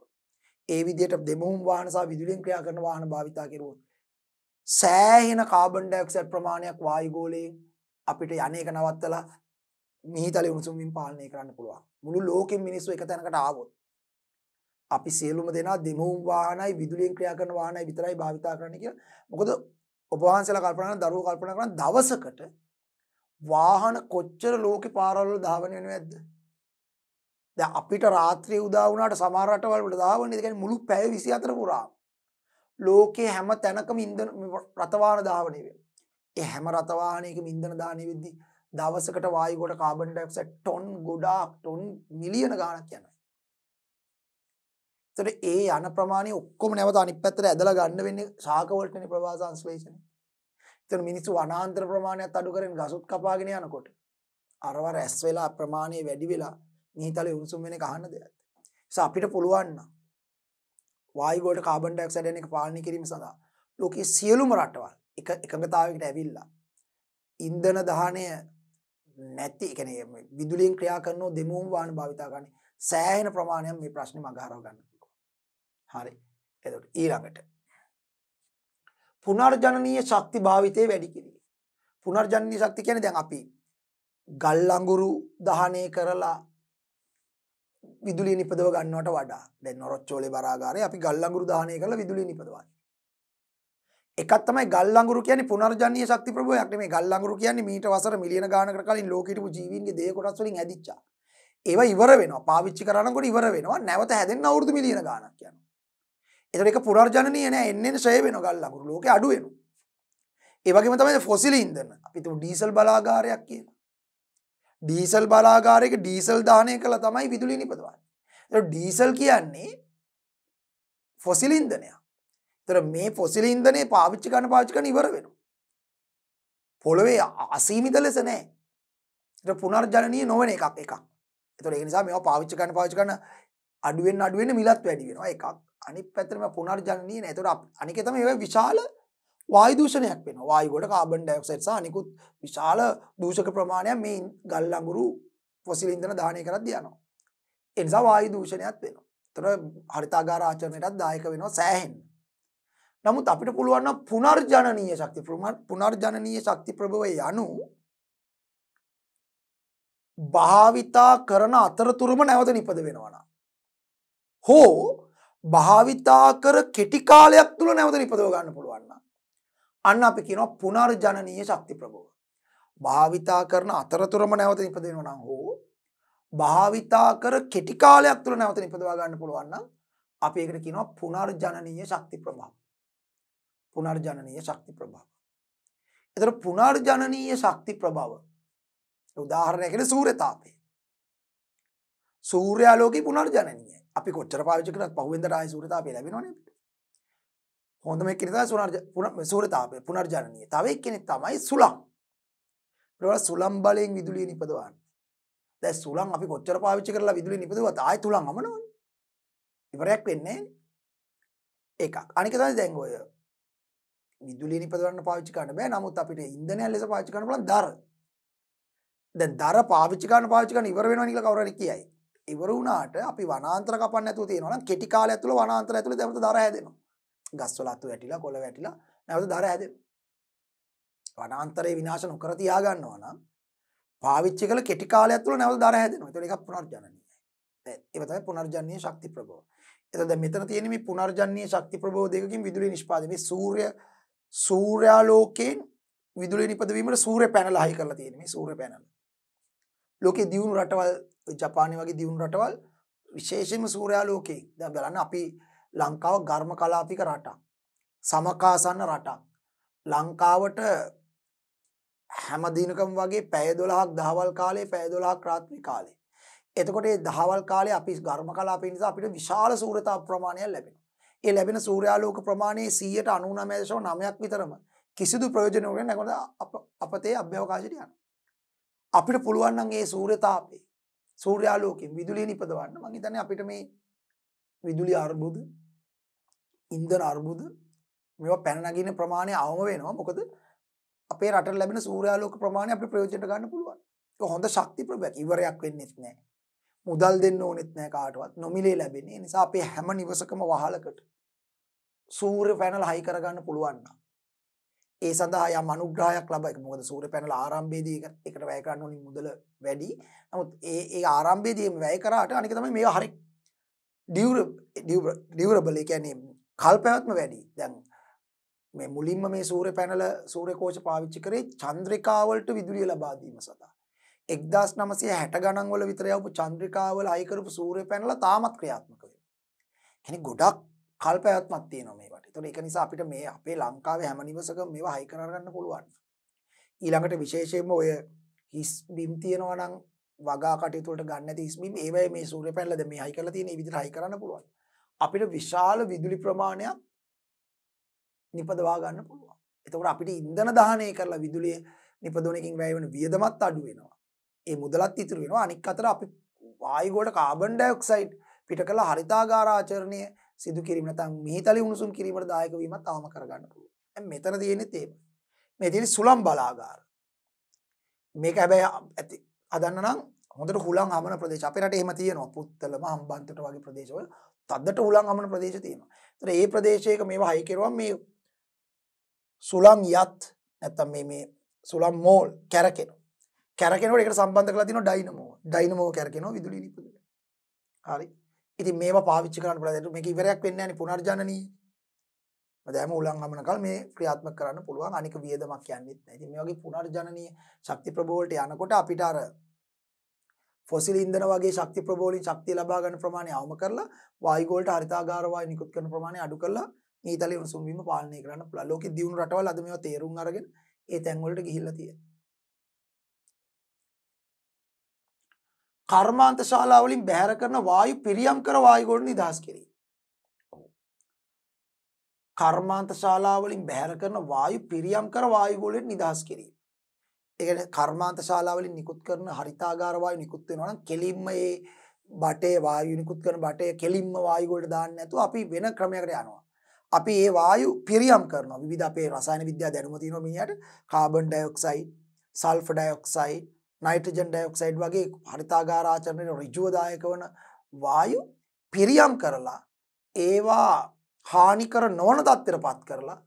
ඒ විදියට දෙමුහුම් වාහන සහ විදුලියෙන් ක්‍රියා කරන වාහන භාවිතා කෙරුවොත් සෑහෙන කාබන් ඩයොක්සයිඩ් ප්‍රමාණයක් වායු ගෝලයෙන් අපිට යන්නේක නවත්තලා මිහිතල උණුසුමින් පාලනය කරන්න පුළුවන්. මුළු ලෝකෙම මිනිස්සු එක තැනකට ආවොත් අපි සියලුම දෙනා දෙමවුම් වාහනයි විදුලියෙන් ක්‍රියා කරන වාහනයි විතරයි භාවිතා කරන්න කියලා. මොකද ඔබ වහන්සේලා කල්පනා කරන දරුවෝ කල්පනා කරන දවසකට වාහන කොච්චර ලෝකේ පාරවල් වල ධාවනය වෙනවද? දැන් අපිට රාත්‍රියේ උදා වුණාට සමහර රටවල් වල ධාවනය ඒ කියන්නේ මුළු පැය 24 පුරාම ලෝකේ හැම තැනකම ඉන්ධන රත වාහන ධාවනය වෙනවා. ඒ හැම රත වාහනයකම ඉන්ධන දාහනය වෙද්දී දවසකට වායු ගොඩ කාබන් ඩයොක්සයිඩ් ටොන් ගොඩාක් ටොන් මිලියන ගාණක් යනවා. ඒතර ඒ යන ප්‍රමාණය ඔක්කොම නැවත අනිත් පැත්තට ඇදලා ගන්න වෙන්නේ ශාක වලටනේ ප්‍රවාහ සංශ්ලේෂණය. ඒතර මිනිස්සු වනාන්තර ප්‍රමාණයත් අඩු කරගෙන ගසුත් කපාගෙන යනකොට අරවර ඇස් වෙලා ප්‍රමාණය වැඩි වෙලා නිහිතලේ උණුසුම් වෙන එක අහන්න දෙයක්. ඒස අපිට පුළුවන් නම් වායු වලට කාබන් ඩයොක්සයිඩ් එක පාලනය කිරීම සඳහා ලෝකයේ සියලුම රටවල් එක එකඟතාවයකට ඇවිල්ලා ඉන්ධන දහනය නැති එකනේ විදුලියෙන් ක්‍රියා කරනෝ දෙමුම් වාන භාවිතා ගන්න සෑහෙන ප්‍රමාණයක් මේ ප්‍රශ්න මගහරව ගන්න හරි එතට ඊළඟට පුනර්ජනනීය ශක්ති භාවිතය වැඩි කිරීම පුනර්ජනනීය ශක්ති කියන්නේ දැන් අපි ගල් අඟුරු දහනය කරලා විදුලි නිපදව ගන්නවට වඩා දැන් ඔරොච්චෝලේ බරාගාරේ අපි ගල් අඟුරු දහනය කරලා විදුලි නිපදවන්නේ එකක් තමයි ගල් අඟුරු කියන්නේ පුනර්ජනීය ශක්ති ප්‍රභවයක් නෙමෙයි ගල් අඟුරු කියන්නේ මීට වසර මිලියන ගානකට කලින් ලෝකෙ හිටපු ජීවීන්ගේ දේහ කොටස් වලින් ඇදිච්චා. ඒවා ඉවර වෙනවා. පාවිච්චි කරනකොට ඉවර වෙනවා. නැවත හැදෙන්න අවුරුදු මිලියන ගානක් යනවා. ඒතර ඒක පුනර්ජනනීය නෑ. එන්න එන්න ෂය වෙනවා ගල් අඟුරු. ලෝකෙ අඩු වෙනවා. ඒ වගේම තමයි ෆොසිල් ඉන්ධන. අපි තුමු ඩීසල් බලාගාරයක් කියලා. ඩීසල් බලාගාරයක ඩීසල් දාහනය කළා තමයි විදුලිය නිපදවන්නේ. ඒතර ඩීසල් කියන්නේ ෆොසිල් ඉන්ධනයක්. තර මේ ෆොසිල ඉන්දනේ පාවිච්චි කරන පාවිච්චි කරන ඉවර වෙනවා. පොළොවේ අසීමිත ලෙස නෑ. ඒක පුනර්ජනනීය නොවන එකක් එකක්. ඒතකොට ඒ නිසා මේවා පාවිච්චි කරන පාවිච්චි කරන අඩුවෙන් අඩුවෙන් මිලත් වැඩි වෙනවා එකක්. අනිත් පැත්තට මේ පුනර්ජනනීය නෑ. ඒතකොට අනිකේ තමයි ඒවා විශාල වායු දූෂණයක් වෙනවා. වායුවට කාබන් ඩයොක්සයිඩ් සහ අනිකුත් විශාල දූෂක ප්‍රමාණයක් මේ ගල් අඟුරු ෆොසිල් ඉන්ධන දහනය කරද්දී යනවා. ඒ නිසා වායු දූෂණයක් වෙනවා. ඒතර හරිතාගාර ආචරණයටත් දායක වෙනවා සෑහෙන්න. නමුත් අපිට පුළුවන් නම් පුනර්ජනනීය ශක්ති පුනර්ජනනීය ශක්ති ප්‍රභවය යනු භාවිතා කරන අතරතුරම නැවත නිපද වෙනවා නම් හෝ භාවිතා කර කෙටි කාලයක් තුල නැවත නිපදව ගන්න පුළුවන් නම් අන්න අපි කියනවා පුනර්ජනනීය ශක්ති ප්‍රභව. භාවිතා කරන අතරතුරම නැවත නිපද වෙනවා නම් හෝ භාවිතා කර කෙටි කාලයක් තුල නැවත නිපදවා ගන්න පුළුවන් නම් අපි ඒකට කියනවා පුනර්ජනනීය ශක්ති ප්‍රභව. පුනර්ජනනීය ශක්ති ප්‍රභාව. එතර පුනර්ජනනීය ශක්ති ප්‍රභාව උදාහරණයකට සූරතාපය. සූර්යාලෝක පුනර්ජනනය අපි කොච්චර පාවිචකරත් පහුවෙන්ද රයි සූරතාපය ලැබෙනවානට. හොඳම කෙනතා සූරතාපය පුනර්ජනනය තවයි කෙනෙ තමයි සුලම් ප්‍රව සුලම් බලයෙන් විදුලිය නිපදවන්න දැ සුලම් අපි කොච්චර පාවිච්චි කරලා විදුලි නිපදවත් ආය තුළන් අමනවන් ඉවරයක් වෙන්නේ එකක් අනිකතයි දැංගෝය විදුලිය නිපදවන්න පාවිච්චි කරන්න බෑ. නමුත් අපිට ඉන්ධනයක් ලෙස පාවිච්චි කරන්න පුළුවන් දර. දැන් දර පාවිච්චි කරන පාවිච්චි කරන ඉවර වෙනවා නිකලා කවුරු හරි කියයි. ඉවර වුණාට අපි වනාන්තර කපන්න නැතුව තියෙනවා නම් කෙටි කාලය ඇතුළේ වනාන්තර ඇතුළේ දැවත දර හැදෙනවා. ගස්වල අතු වැටිලා කොළ වැටිලා නැවත දර හැදෙනවා. වනාන්තරේ විනාශ නොකර තියා ගන්නවා නම් පාවිච්චි කළ කෙටි කාලයක් තුළ නැවත දර හැදෙනවා. ඒතකොට ඒක පුනර්ජනනීයයි. ඒක තමයි පුනර්ජනනීය ශක්ති ප්‍රබෝධ. එතකොට දැන් මෙතන තියෙන මේ පුනර්ජනනීය ශක්ති ප්‍රබෝධයකින් විදුලි නිෂ්පාදනය මේ සූර්ය සූර්යාලෝකයෙන් විදුලි නිපදවීමට සූර්ය පැනල හයි කරලා තියෙන මේ සූර්ය පැනල. ලෝකේ දියුණු රටවල් ජපානය වගේ දියුණු රටවල් විශේෂයෙන්ම සූර්යාලෝකයෙන් දැන් බලන්න අපි ලංකාව ඝර්ම කලාපික රටක්. සමකාසන්න රටක්. ලංකාවට හැම දිනකම වගේ පැය 12ක් දහවල් කාලේ පැය 12ක් රාත්‍රී කාලේ. එතකොට මේ දහවල් කාලේ අපි ඝර්ම කලාපේ නිසා අපිට විශාල සූර්‍යතාප ප්‍රමාණයක් ලැබෙනවා. ඒ ලැබෙන සූර්යාලෝක ප්‍රමාණයේ 99.9ක් විතරම කිසිදු ප්‍රයෝජනයකට නැගොඩ අපතේ අභ්‍යවකාශයට යනවා. අපිට පුළුවන් නම් ඒ සූර්ය තාපේ සූර්යාලෝකයෙන් විදුලිය නිපදවන්න මම හිතන්නේ අපිට මේ විදුලි අර්බුද ඉන්ධන අර්බුද මේවා පැන නගින ප්‍රමාණය අවම වෙනවා. මොකද අපේ රටට ලැබෙන සූර්යාලෝක ප්‍රමාණය අපිට ප්‍රයෝජනට ගන්න පුළුවන්. ඒක හොඳ ශක්ති ප්‍රබයක් ඉවරයක් වෙන්නේ නැහැ. මුදල් දෙන්න ඕනෙත් නෑ කාටවත් නොමිලේ ලැබෙන නිසා අපේ හැම නිවසකම වහලකට සූර්ය පැනල හයි කරගන්න පුළුවන්න ඒ සඳහා යම් අනුග්‍රහයක් ලබයි මොකද සූර්ය පැනල ආරම්භයේදී එකට වැය කරන්න ඕනි මුදල වැඩි නමුත් ඒ ඒ ආරම්භයේදීම වැය කරාට අනික තමයි මේවා හරි ඩියුරබල් ඒ කියන්නේ කල් පැවැත්ම වැඩි දැන් මේ මුලින්ම මේ සූර්ය පැනල සූර්ය කෝෂ පාවිච්චි කරේ චන්ද්‍රිකාවලට විදුලිය ලබා දීම සඳහා 1960 ගණන් වල විතර යවපු චන්ද්‍රිකාවල අය කරපු සූර්ය පැනලා තාමත් ක්‍රියාත්මක වෙනවා. කියන්නේ ගොඩක් කල්පයත්මක් තියෙනවා මේවට. ඒතකොට ඒක නිසා අපිට මේ අපේ ලංකාවේ හැම නිවසකම මේවා හයි කරගන්න පුළුවන්. ඊළඟට විශේෂයෙන්ම ඔය හිස් බිම් තියෙනවා නම් වගා කටයුතු වලට ගන්න නැති හිස් බිම් ඒවයි මේ සූර්ය පැනලාද මේ හයි කරලා තියෙන මේ විදිහට හයි කරන්න පුළුවන්. අපිට විශාල විදුලි ප්‍රමාණයක් නිපදවා ගන්න පුළුවන්. එතකොට අපිට ඉන්ධන දහනය කරලා විදුලිය නිපදවන එකෙන් වැය වෙන වියදමත් අඩු වෙනවා. ඒ මුදලත් ඉතුරු වෙනවා අනික් අතර අපි වායුගෝඩ කාබන් ඩයොක්සයිඩ් පිට කළ හරිතාගාර ආචරණය සිදු කිරීම නැත්නම් මිහිතලි උණුසුම් කිරීමට දායක වීමත් අවම කරගන්න පුළුවන්. දැන් මෙතන තියෙන්නේ තේම. මේ තියෙන්නේ සුළම් බලාගාර. මේක හැබැයි ඇති හදන්න නම් හොඳට හුලං හමන ප්‍රදේශ අපේ රටේ එහෙම තියෙනවා. පුත්තලම හම්බන්තොට වගේ ප්‍රදේශවල තද්දට හුලං හමන ප්‍රදේශ තියෙනවා. ඒතර ඒ ප්‍රදේශයක මේවා හයි කරුවම මේ සුළම් යත් නැත්නම් මේ මේ සුළම් මෝල් කැරකෙනවා. කැරකෙනට එකට සම්බන්ධ කලා තින ඩයිනමෝ ඩයිනමෝ කැරකෙනවා විදුලි නිපද හරි ඉති මේ පාවිච්චි කරන්න පලදට මේ ඉවරයක් වෙන්න නි පුනර්ජනනී දැම උලන් අමනකල් මේ ක්‍රියාත්ම කරන්න පුළුවන් අනික වියදමක් යන්නෙත් ඇති මේගේ පුනර්ජනනය ශක්ති ප්‍රබෝලට යනකොට අපිටාර ෆොසිල් ඉන්දන වගේ ශක්ති ප්‍රබෝලින් ශක්තිය ලබාගන්න ප්‍රමාණය අවම කරලා වායිගෝල්ට හරිතාගාරවා නිකුත් කරන ප්‍රමාණය අඩු කරලා නීතල උසුම්වීම පාලනය කරන්න පුළ ලෝක දියුණු රටවල් අදම තේරුම් අරගෙන ඒ තැන්වලට ගිහිල්ල තියෙන කර්මාන්ත ශාලා වලින් බැහැර කරන වායු පිරියම් කර වායු ගොඩ නිදහස් කිරීම. කර්මාන්ත ශාලා වලින් බැහැර කරන වායු පිරියම් කර වායු ගොඩ නිදහස් කිරීම. ඒ කියන්නේ කර්මාන්ත ශාලා වලින් නිකුත් කරන හරිතාගාර වායු නිකුත් වෙනවා නම් කෙලින්ම ඒ බටේ වායු නිකුත් කරන බටේ කෙලින්ම වායු ගොඩට දාන්න නැතුව අපි වෙන ක්‍රමයකට යනවා. අපි ඒ වායු පිරියම් කරනවා. විවිධ අපේ රසායන විද්‍යාව දැනුම තියෙනවා මීයට carbon dioxide, sulphur dioxide nitrogen dioxide වගේ හරිතාගාරාචරණයට රිජුවදායක වන වායු පිරියම් කරලා ඒවා හානිකර නොවන තත්ත්වයට පත් කරලා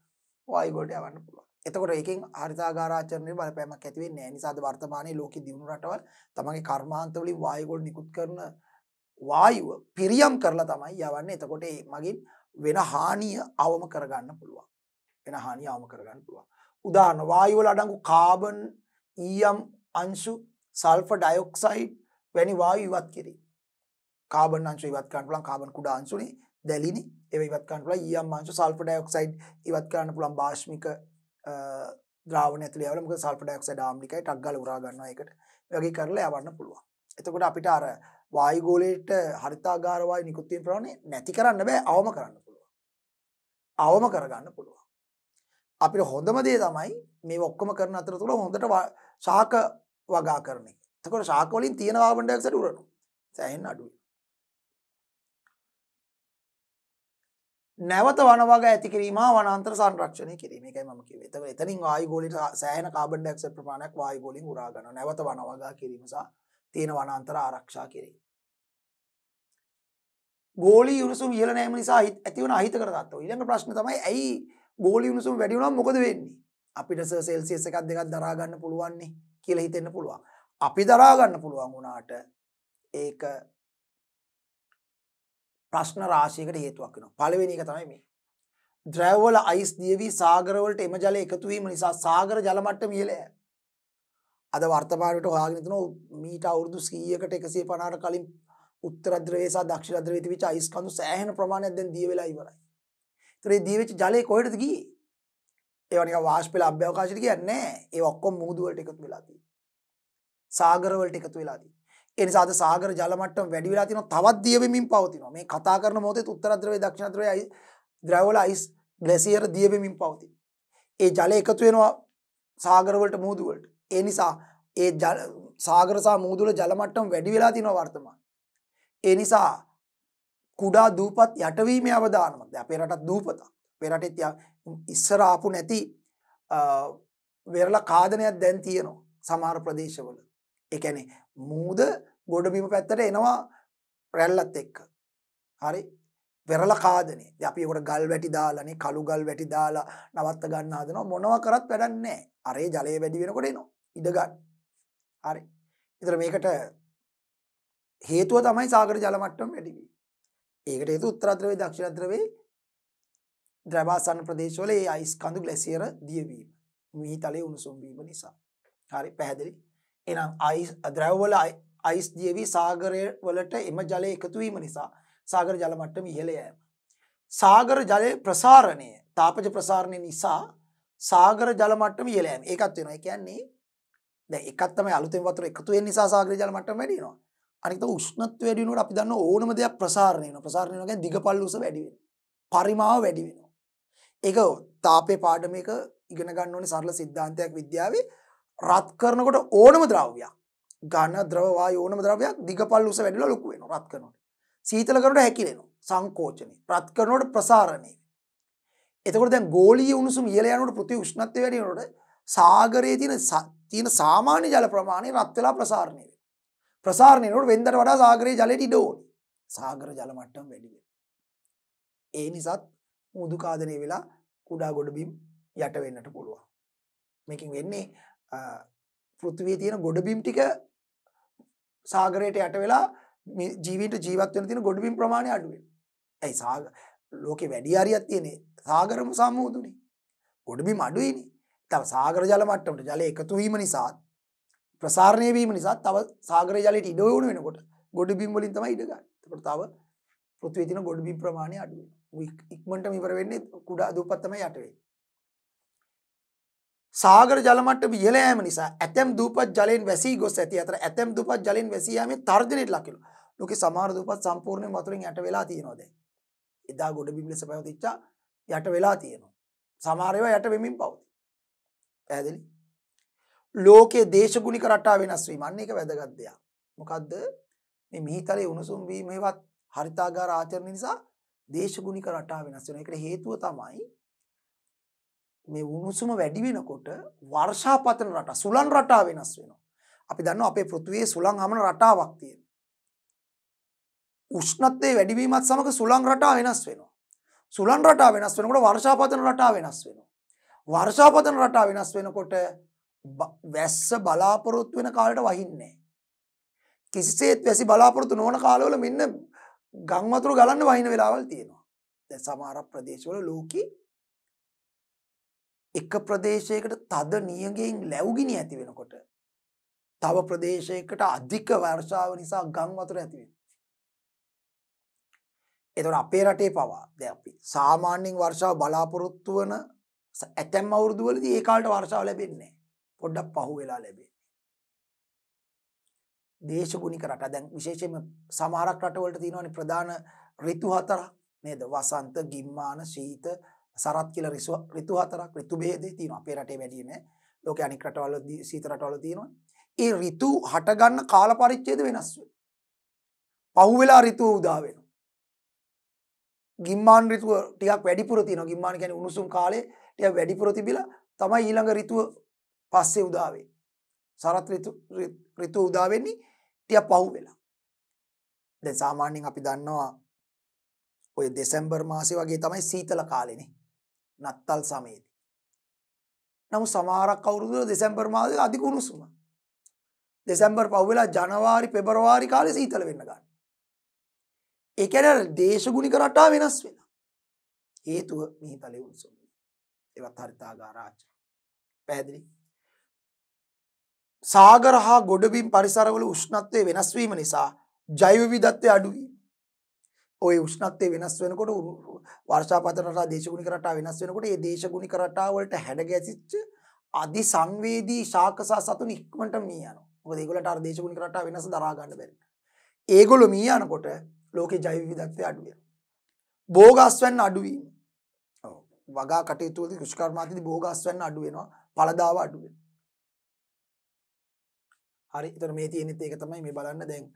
වායුගොඩ යවන්න පුළුවන්. එතකොට ඒකෙන් හරිතාගාරාචරණය බලපෑමක් ඇති වෙන්නේ නැහැ. නිසාද වර්තමානයේ ලෝකේ දියුණු රටවල් තමන්ගේ කර්මාන්ත වලින් වායුගොඩ නිකුත් කරන වායුව පිරියම් කරලා තමයි යවන්නේ. එතකොට ඒ මගින් වෙන හානිය අවම කරගන්න පුළුවන්. වෙන හානිය අවම කරගන්න පුළුවන්. උදාහරණ වායුව වල අඩංගු කාබන් ඊයම් e අංශු සල්ෆර් ඩයොක්සයිඩ් වැනි වායු ඉවත් කිරීම. කාබන් අංශු ඉවත් කරන්න පුළුවන් කාබන් කුඩා අංශුනේ දැලිනේ ඒවා ඉවත් කරන්න පුළුවන් ඊයම් අංශු සල්ෆර් ඩයොක්සයිඩ් ඉවත් කරන්න පුළුවන් භාෂ්මික ද්‍රාවණ ඇතුළේ යවලා මොකද සල්ෆර් ඩයොක්සයිඩ් ආම්ලිකයි ටක් ගාලා උරා ගන්නවා ඒකට. ඒ වගේ කරලා යවන්න පුළුවන්. එතකොට අපිට අර වායු ගෝලයට හරිතාගාර වායු නිකුත් වීම ප්‍රවණය නැති කරන්න බෑ අවම කරන්න පුළුවන්. අවම කරගන්න පුළුවන්. අපිට හොඳම දේ තමයි මේ ඔක්කොම කරන අතර තුළ හොඳට ශාක වගා කරන එක. එතකොට ශාක වලින් තියෙන කාබන් ඩයොක්සයිඩ් උරනවා. සෑහෙන අඩුයි. නැවත වනවග ඇති කිරීම වනන්තර සංරක්ෂණය කිරීම එකයි මම කිව්වේ. එතකොට එතනින් වායු ගෝලයට සෑහෙන කාබන් ඩයොක්සයිඩ් ප්‍රමාණයක් වායු ගෝලයෙන් උරා ගන්නවා. නැවත වනවගා කිරීම සහ තියෙන වනාන්තර ආරක්ෂා කිරීම. ගෝලී උණුසුම් ඉහළ නෑම නිසා ඇතිවන අහිතකර තත්ත්ව. ඊළඟ ප්‍රශ්න තමයි ඇයි ගෝලී උණුසුම් වැඩි වුණාම මොකද වෙන්නේ? අපිට සර් සෙල්සියස් එකක් දෙකක් දරා ගන්න පුළුවන්නේ. කියලා හිතෙන්න පුළුවන්. අපි දරා ගන්න පුළුවන් වුණාට ඒක ප්‍රශ්න රාශියකට හේතුවක් වෙනවා. පළවෙනි එක තමයි මේ. ද්‍රවවල අයිස් දියවි සාගරවලට එම ජලය එකතු වීම නිසා සාගර ජල මට්ටම ඉහළ යනවා. අද වර්තමානයට හොයාගෙන තිනවා මීට අවුරුදු 100කට 150කට කලින් උත්තර ද්‍රවයේ සහ දක්ෂිණ ද්‍රවයේ තිබිච්ච අයිස් කඳු සෑහෙන ප්‍රමාණයක් දැන් දිය වෙලා ඉවරයි. ඒතරේ දිය වෙච්ච ජලය කොහෙටද ගියේ? ඒවනික වාශ්පල අභ්‍යවකාශයට කියන්නේ ඒ ඔක්කොම් මුහදුවලට එකතු වෙලාදී. සාගරවලට එකතු වෙලාදී. එනිසාද සාගර ජලමට්ටම වැඩි වෙලා තියෙනවා තවත් දියවෙමින් පවතිනවා. මේ කතා කරන මොහොතේ උත්තර ධ්‍රවයේ දක්ෂිණ ධ්‍රවයේ ද්‍රවවල අයිස් ග්ලේසියර් දියවෙමින් පවතින. ඒ ජලය එකතු වෙනවා සාගරවලට මුහදුවලට. ඒ නිසා ඒ සාගර සහ මුහදුවල ජලමට්ටම වැඩි වෙලා තියෙනවා වර්තමාන. ඒ නිසා කුඩා දූපත් යටවීමේ අවදානමක්. දැන් අපේ රටත් දූපතක්. අපේ රටෙත් ඉස්සර ආපු නැති වෙරල කාදනයක් දැන් තියෙනවා සමහර ප්‍රදේශවල එකැනේ මූද ගොඩබිම පැත්තට එනවා රැල්ලත් එක්ක හරි වෙරල කාදනේ අපිකොට ගල් වැටි දාලනේ කළු ගල් වැටි දාලා නවත්ත ගන්න හදනවා මොනව කරත් වැඩන්නේ අරේ ජලය වැඩි වෙනකොට එනවා ඉඩගන්න හරි ඉතර මේකට හේතුව තමයි සාගර ජලමට්ටම් වැඩිවී ඒකට හේතු උත්තරත්‍රවේ දක්ෂණත්‍රවේ ද්‍රවාසන්න ප්‍රදේශවල ඒ අයිස්කඳු ගලැසියර දියවීම. මීතලයේ උණුසුම් වීම නිසා. හරි පැහැදිලි. එහෙනම් අයිස් ද්‍රවවල අයිස් දියවි සාගරය වලට එම ජලය එකතු වීම නිසා සාගර ජල මට්ටම ඉහළ යෑම. සාගර ජලයේ ප්‍රසාරණය තාපජ ප්‍රසාරණය නිසා සාගර ජල මට්ටම ඉහළ යෑම. ඒකත් වෙනවා. ඒ කියන්නේ දැන් එකක් තමයි අලුතෙන් වතුර එකතු වෙන නිසා සාගර ජල මට්ටම වැඩි වෙනවා. අනික උෂ්ණත්වය වැඩි වෙනකොට අපි දන්න ඕනම දෙයක් ප්‍රසාරණය වෙනවා. ප්‍රසාරණය වෙනවා කියන්නේ දිගපල්ලු උස වැඩි වෙනවා. පරිමාව වැඩි වෙනවා. ඒක තාපේ පාඩම එක ඉගෙන ගන්න ඕනේ සරල සිද්ධාන්තයක් විද්‍යාවේ රත් කරනකොට ඕනම ද්‍රව්‍යයක් ඝන ද්‍රව වායු ඕනම ද්‍රව්‍යයක් දිගපල් උස වැඩිලා ලොකු වෙනවා රත් කරනකොට. සීතල කරනකොට හැකිලෙනවා සංකෝචනය. රත් කරනකොට ප්‍රසාරණය. එතකොට දැන් ගෝලීය උණුසුම ඉහළ යනකොට පෘථිවි උෂ්ණත්වය වැඩි වෙනකොට සාගරයේ තියෙන තියෙන සාමාන්‍ය ජල ප්‍රමාණය රත් වෙලා ප්‍රසාරණය වෙනවා. ප්‍රසාරණය වෙනකොට වෙන්දට වඩා සාගරයේ ජලයට ඉඩ ඕනේ. සාගර ජල මට්ටම වැඩි වෙනවා. ඒ නිසාත් මුදුකාදනය වෙලා කුඩා ගොඩබිම් යට වෙන්නට පුළුවන් මේකින් වෙන්නේ පෘතිවේ තියෙන ගොඩබිම් ටික සාගරයට යට වෙලා ජීවිට ජීවත්වන තින ගොඩබිම් ප්‍රමාණය අඩුවෙන් ඇයි සාග ලෝකෙ වැඩි අරියත් තියනේ සාගරම සම්මූදුනේ ගොඩබිම් අඩුවනි තව සාගර ජල මට්ටමට ජල එකතුවීම නිසාත් ප්‍රසාරණය වීම නිසා තව සාගර ජලට ඉඩවුණු වෙනකොට ගොඩබිම් වලින් තමයි ඉඩගන්න තව පෘතිවේ තින ගොඩබිම් ප්‍රමාණය අඩුවෙන ඉක්මනටම ඉවර වෙන්නේ කුඩා දූපත් තමයි යට වෙන්නේ. සාගර ජල මට්ටම ඉහළ යෑම නිසා ඇතැම් දූපත් ජලයෙන් වැසී ගොස් ඇති අතර ඇතැම් දූපත් ජලයෙන් වැසී යාමේ තර්ජනයට ලක් වෙනවා. ලෝකේ සමහර දූපත් සම්පූර්ණයෙන් වතුරෙන් යට වෙලා තියෙනවා දැන්. එදා ගොඩ බිම් ලෙස පැවතිච්ච යට වෙලා තියෙනවා. සමහර ඒවා යට වෙමින් පවතී. පැහැදිලි? ලෝකයේ දේශගුණික රටා වෙනස් වීම අන්න ඒක වැදගත් දෙයක්. මොකද්ද? මේ මිහිතලේ උණුසුම් වීම හේවත් හරිතාගාර ආචරණ නිසා දේශගුණික රටා වෙනස් වෙන එකට හේතුව තමයි මේ උණුසුම වැඩි වෙනකොට වර්ෂාපතන රටා සුළං රටා වෙනස් වෙනවා. අපි දන්නවා අපේ පෘථිවියේ සුළං හමන රටාවක් තියෙනවා. උෂ්ණත්වයේ වැඩිවීමත් සමග සුළං රටා වෙනස් වෙනවා. සුළං රටා වෙනස් වෙනකොට වර්ෂාපතන රටා වෙනස් වෙනවා. වර්ෂාපතන රටා වෙනස් වෙනකොට වැස්ස බලාපොරොත්තු වෙන කාලයට වහින්නේ නැහැ. කිසිසේත් වැසි බලාපොරොත්තු නොවන කාලවල මෙන්න ගංවතුර ගලන්න වහින වෙලාවල් තියෙනවා දැ සමාර ප්‍රදේශවල ලෝක එක ප්‍රදේශයකට තද නියගෙන් ලැව්ගිනි ඇති වෙනකොට තව ප්‍රදේශයකට අධික වර්ෂාව නිසා ගංවතුර ඇතිවෙන එතුට අපේ රටේ පවා ද අපි සාමාන්‍යෙන් වර්ෂාව බලාපොරොත්තු වන ඇතැම් අවුරදුවලද ඒකාලට වර්ෂාව ලැබෙන්නේ පොඩ්ඩක් පහු වෙලා ලැබේ දේශගුණික රට දැන් විශේෂයෙන්ම සමහරක් රටවලට තියෙනවනේ ප්‍රධාන ඍතු හතරක් නේද? වසන්ත, ගිම්මාන, ශීත, සරත් කියලා ඍතු හතරක් ඍතු භේදේ තියෙනවා. අපේ රටේ වැඩිම ලෝකේ අනික් රටවල ශීත රටවල තියෙනවා. ඒ ඍතු හට ගන්න කාල පරිච්ඡේද වෙනස් වෙනවා. පහුවෙලා ඍතුව උදා වෙනවා. ගිම්මාන ඍතුව ටිකක් වැඩිපුර තියෙනවා. ගිම්මාන කියන්නේ උණුසුම් කාලේ ටිකක් වැඩිපුර තිබිලා තමයි ඊළඟ ඍතුව පස්සේ උදා වෙන්නේ. සරත් ඍතු උදා වෙන්නේ ටික පහු වෙලා. දැන් සාමාන්‍යයෙන් අපි දන්නවා ඔය දෙසැම්බර් මාසේ වගේ තමයි සීතල කාලෙනේ. නත්තල් සමයේදී. නමුත් සමහරක් අවුරුදු දෙසැම්බර් මාසේ අධි කුණුසුම. දෙසැම්බර් පහු වෙලා ජනවාරි පෙබරවාරි කාලේ සීතල වෙන්න ගන්නවා. ඒ කියන්නේ දේශගුණික රටා වෙනස් වෙනවා. හේතුව මිහිතලේ උණුසුම. ඒවත් හරිතාගාරාචාර. පැහැදිලි? සාගර හා ගොඩබිම් පරිසරවල උෂ්ණත්වය වෙනස්වීම නිසා ජෛවවිධත්වය අඩුවී. ඔය උෂ්ණත්වය වෙනස් වෙනකොට වර්ෂාපතරට දේශගුණි කරටා වෙනස් වෙනකොට ඒ දේශගුණි කරටාවලට හැඩගැසිච්ච අධි සංවේදී ශාකසා සතුන් ඉක්මට මී යන ඒගොලට අර දේශගුණි කරටා වෙනස දරාගන්න බැරි. ඒගොලු මී යනකොට ලෝකෙ ජෛවවිධත්වය අඩුවය. බෝගස්වැන් අඩුවීම වගා කටයුතුවති කෘෂ්කර්මාතිති බෝගස්වැන් අඩුවෙනවා පලදාව අඩුවෙන. හරි එතකොට මේ තියෙනෙත් ඒක තමයි මේ බලන්න දැන්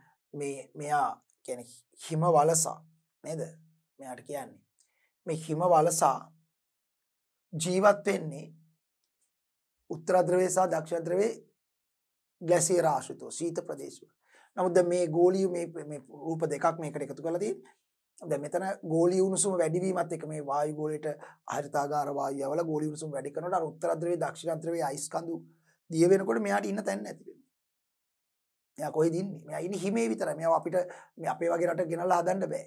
මේ මෙයා කියන්නේ හිම වලසා නේද? මෙයාට කියන්නේ. මේ හිම වලසා ජීවත් වෙන්නේ උත්තර ද්‍රවයේ සහ දක්ෂිණ ද්‍රවයේ ග්ලැසියර් ආශ්‍රිතව සීත ප්‍රදේශවල. නමුත් දැන් මේ ගෝලීය මේ මේ රූප දෙකක් මේකට එකතු කරලා තියෙන්නේ. දැන් මෙතන ගෝලීය උණුසුම වැඩිවීමත් එක්ක මේ වායු ගෝලයට හරිතාගාර වායුවවල ගෝලීය උණුසුම වැඩි කරනකොට අර උත්තර ද්‍රවයේ දක්ෂිණ ද්‍රවයේ අයිස් කඳු දිය වෙනකොට මෙයාට ඉන්න තැන නැති මෙයා කොහෙද ඉන්නේ? මෙයා ඉන්නේ හිමේ විතරයි. මෙයා අපිට මේ අපේ වගේ රට ගෙනල්ලා හදන්න බෑ.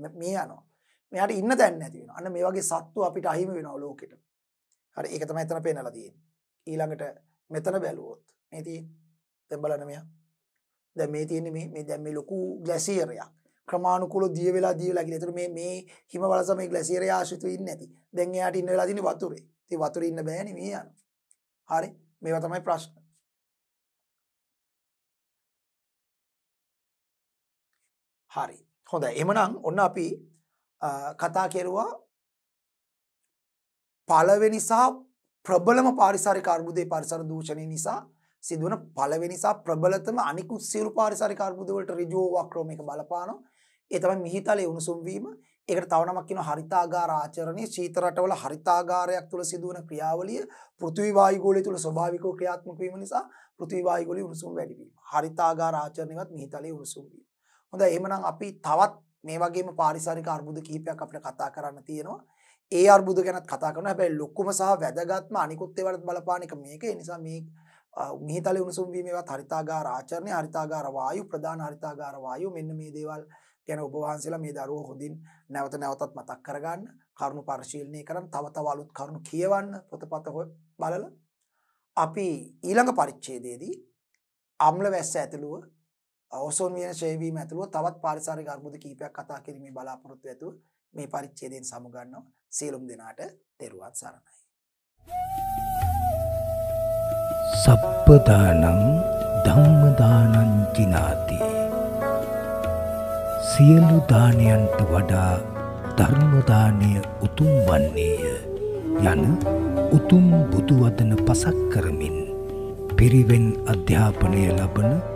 මේ යනවා. මෙයාට ඉන්න තැන නැති වෙනවා. අන්න මේ වගේ සත්තු අපිට අහිමි වෙනවා ලෝකෙට. හරි ඒක තමයි එතන පේනලා තියෙන්නේ. ඊළඟට මෙතන බැලුවොත් මේ තියෙන්නේ. දැන් බලන්න මෙයා. දැන් මේ තියෙන්නේ මේ මේ දැන් මේ ලොකු ග්ලැසියරයක්. ක්‍රමානුකූලව දිය වෙලා දිය වෙලා කියලා. ඒතර මේ මේ හිම වලස මේ ග්ලැසියරය ආශ්‍රිතව ඉන්නේ නැති. දැන් එයාට ඉන්න වෙලා තියෙන්නේ වතුරේ. ඉතින් වතුරේ ඉන්න බෑනේ මේ යන. හරි. මේවා තමයි ප්‍රශ්න. හරි හොඳ එමනම් ඔන්න අපි කතා කෙරුවා පළවෙනි සහ ප්‍රබලම පාරිසරික අර්බුදයේ පරිසර දූෂණය නිසා සිදුවන පළවෙනි සහ ප්‍රබලතම අනිකුත් සියලු පාරිසරික අර්බුද වලට ඍජුව වක්‍රෝමයක බලපානවා. ඒ තමයි මිහිතලයේ උණුසුම් වීම. ඒකට තව නමක් කියනවා හරිතාගාර ආචරණය. ශීත රටවල හරිතාගාරයක් තුල සිදුවන ක්‍රියාවලිය පෘථිවි වායු ගෝලය තුල ස්වභාවිකව ක්‍රියාත්මක වීම නිසා පෘථිවි වායු ගෝලයේ උණුසුම් වැඩි වීම. හරිතාගාර ආචරණයවත් මිහිතලයේ උණුසුම් වීම. හොඳ එහෙමනම් අපි තවත් මේ වගේම පාරිසරික අර්බුද කිහිපයක් අපිට කතා කරන්න තියෙනවා. ඒ අර්බුද ගැනත් කතා කරනවා. හැබැයි ලොකුම සහ වැදගත්ම අනිකුත් ඒවාට බලපාන එක මේක. ඒ නිසා මේ මිහිතල උණුසුම් වීම ඒවත් හරිතාගාර ආචරණය, හරිතාගාර වායු, ප්‍රධාන හරිතාගාර වායු මෙන්න මේ දේවල් ගැන ඔබ වහන්සේලා මේ දරුවෝ හොඳින් නැවත නැවතත් මතක් කරගන්න, කරුණු පරිශීලනය කරන් තව තව අලුත් කරුණු කියවන්න පොතපත බලලා අපි ඊළඟ පරිච්ඡේදයේදී අම්ල වැස්ස ඇතුළුව ඔසෝන් වියන ඡේවීම ඇතුළුව තවත් පාරිසරික අර්බුද කීපයක් කතා කිරීමේ බලාපොරොත්තු ඇතුව මේ පරිච්ඡේදයෙන් සමුගන්නවා සියලුම දෙනාට තෙරුවන් සරණයි සප්පදානං ධම්මදානං ජිනාති සියලු දානයන්ට වඩා ධර්මදානය උතුම් වන්නේය යන උතුම් බුදුවදන පසක් කරමින් පිරිවෙන් අධ්‍යාපනය ලබන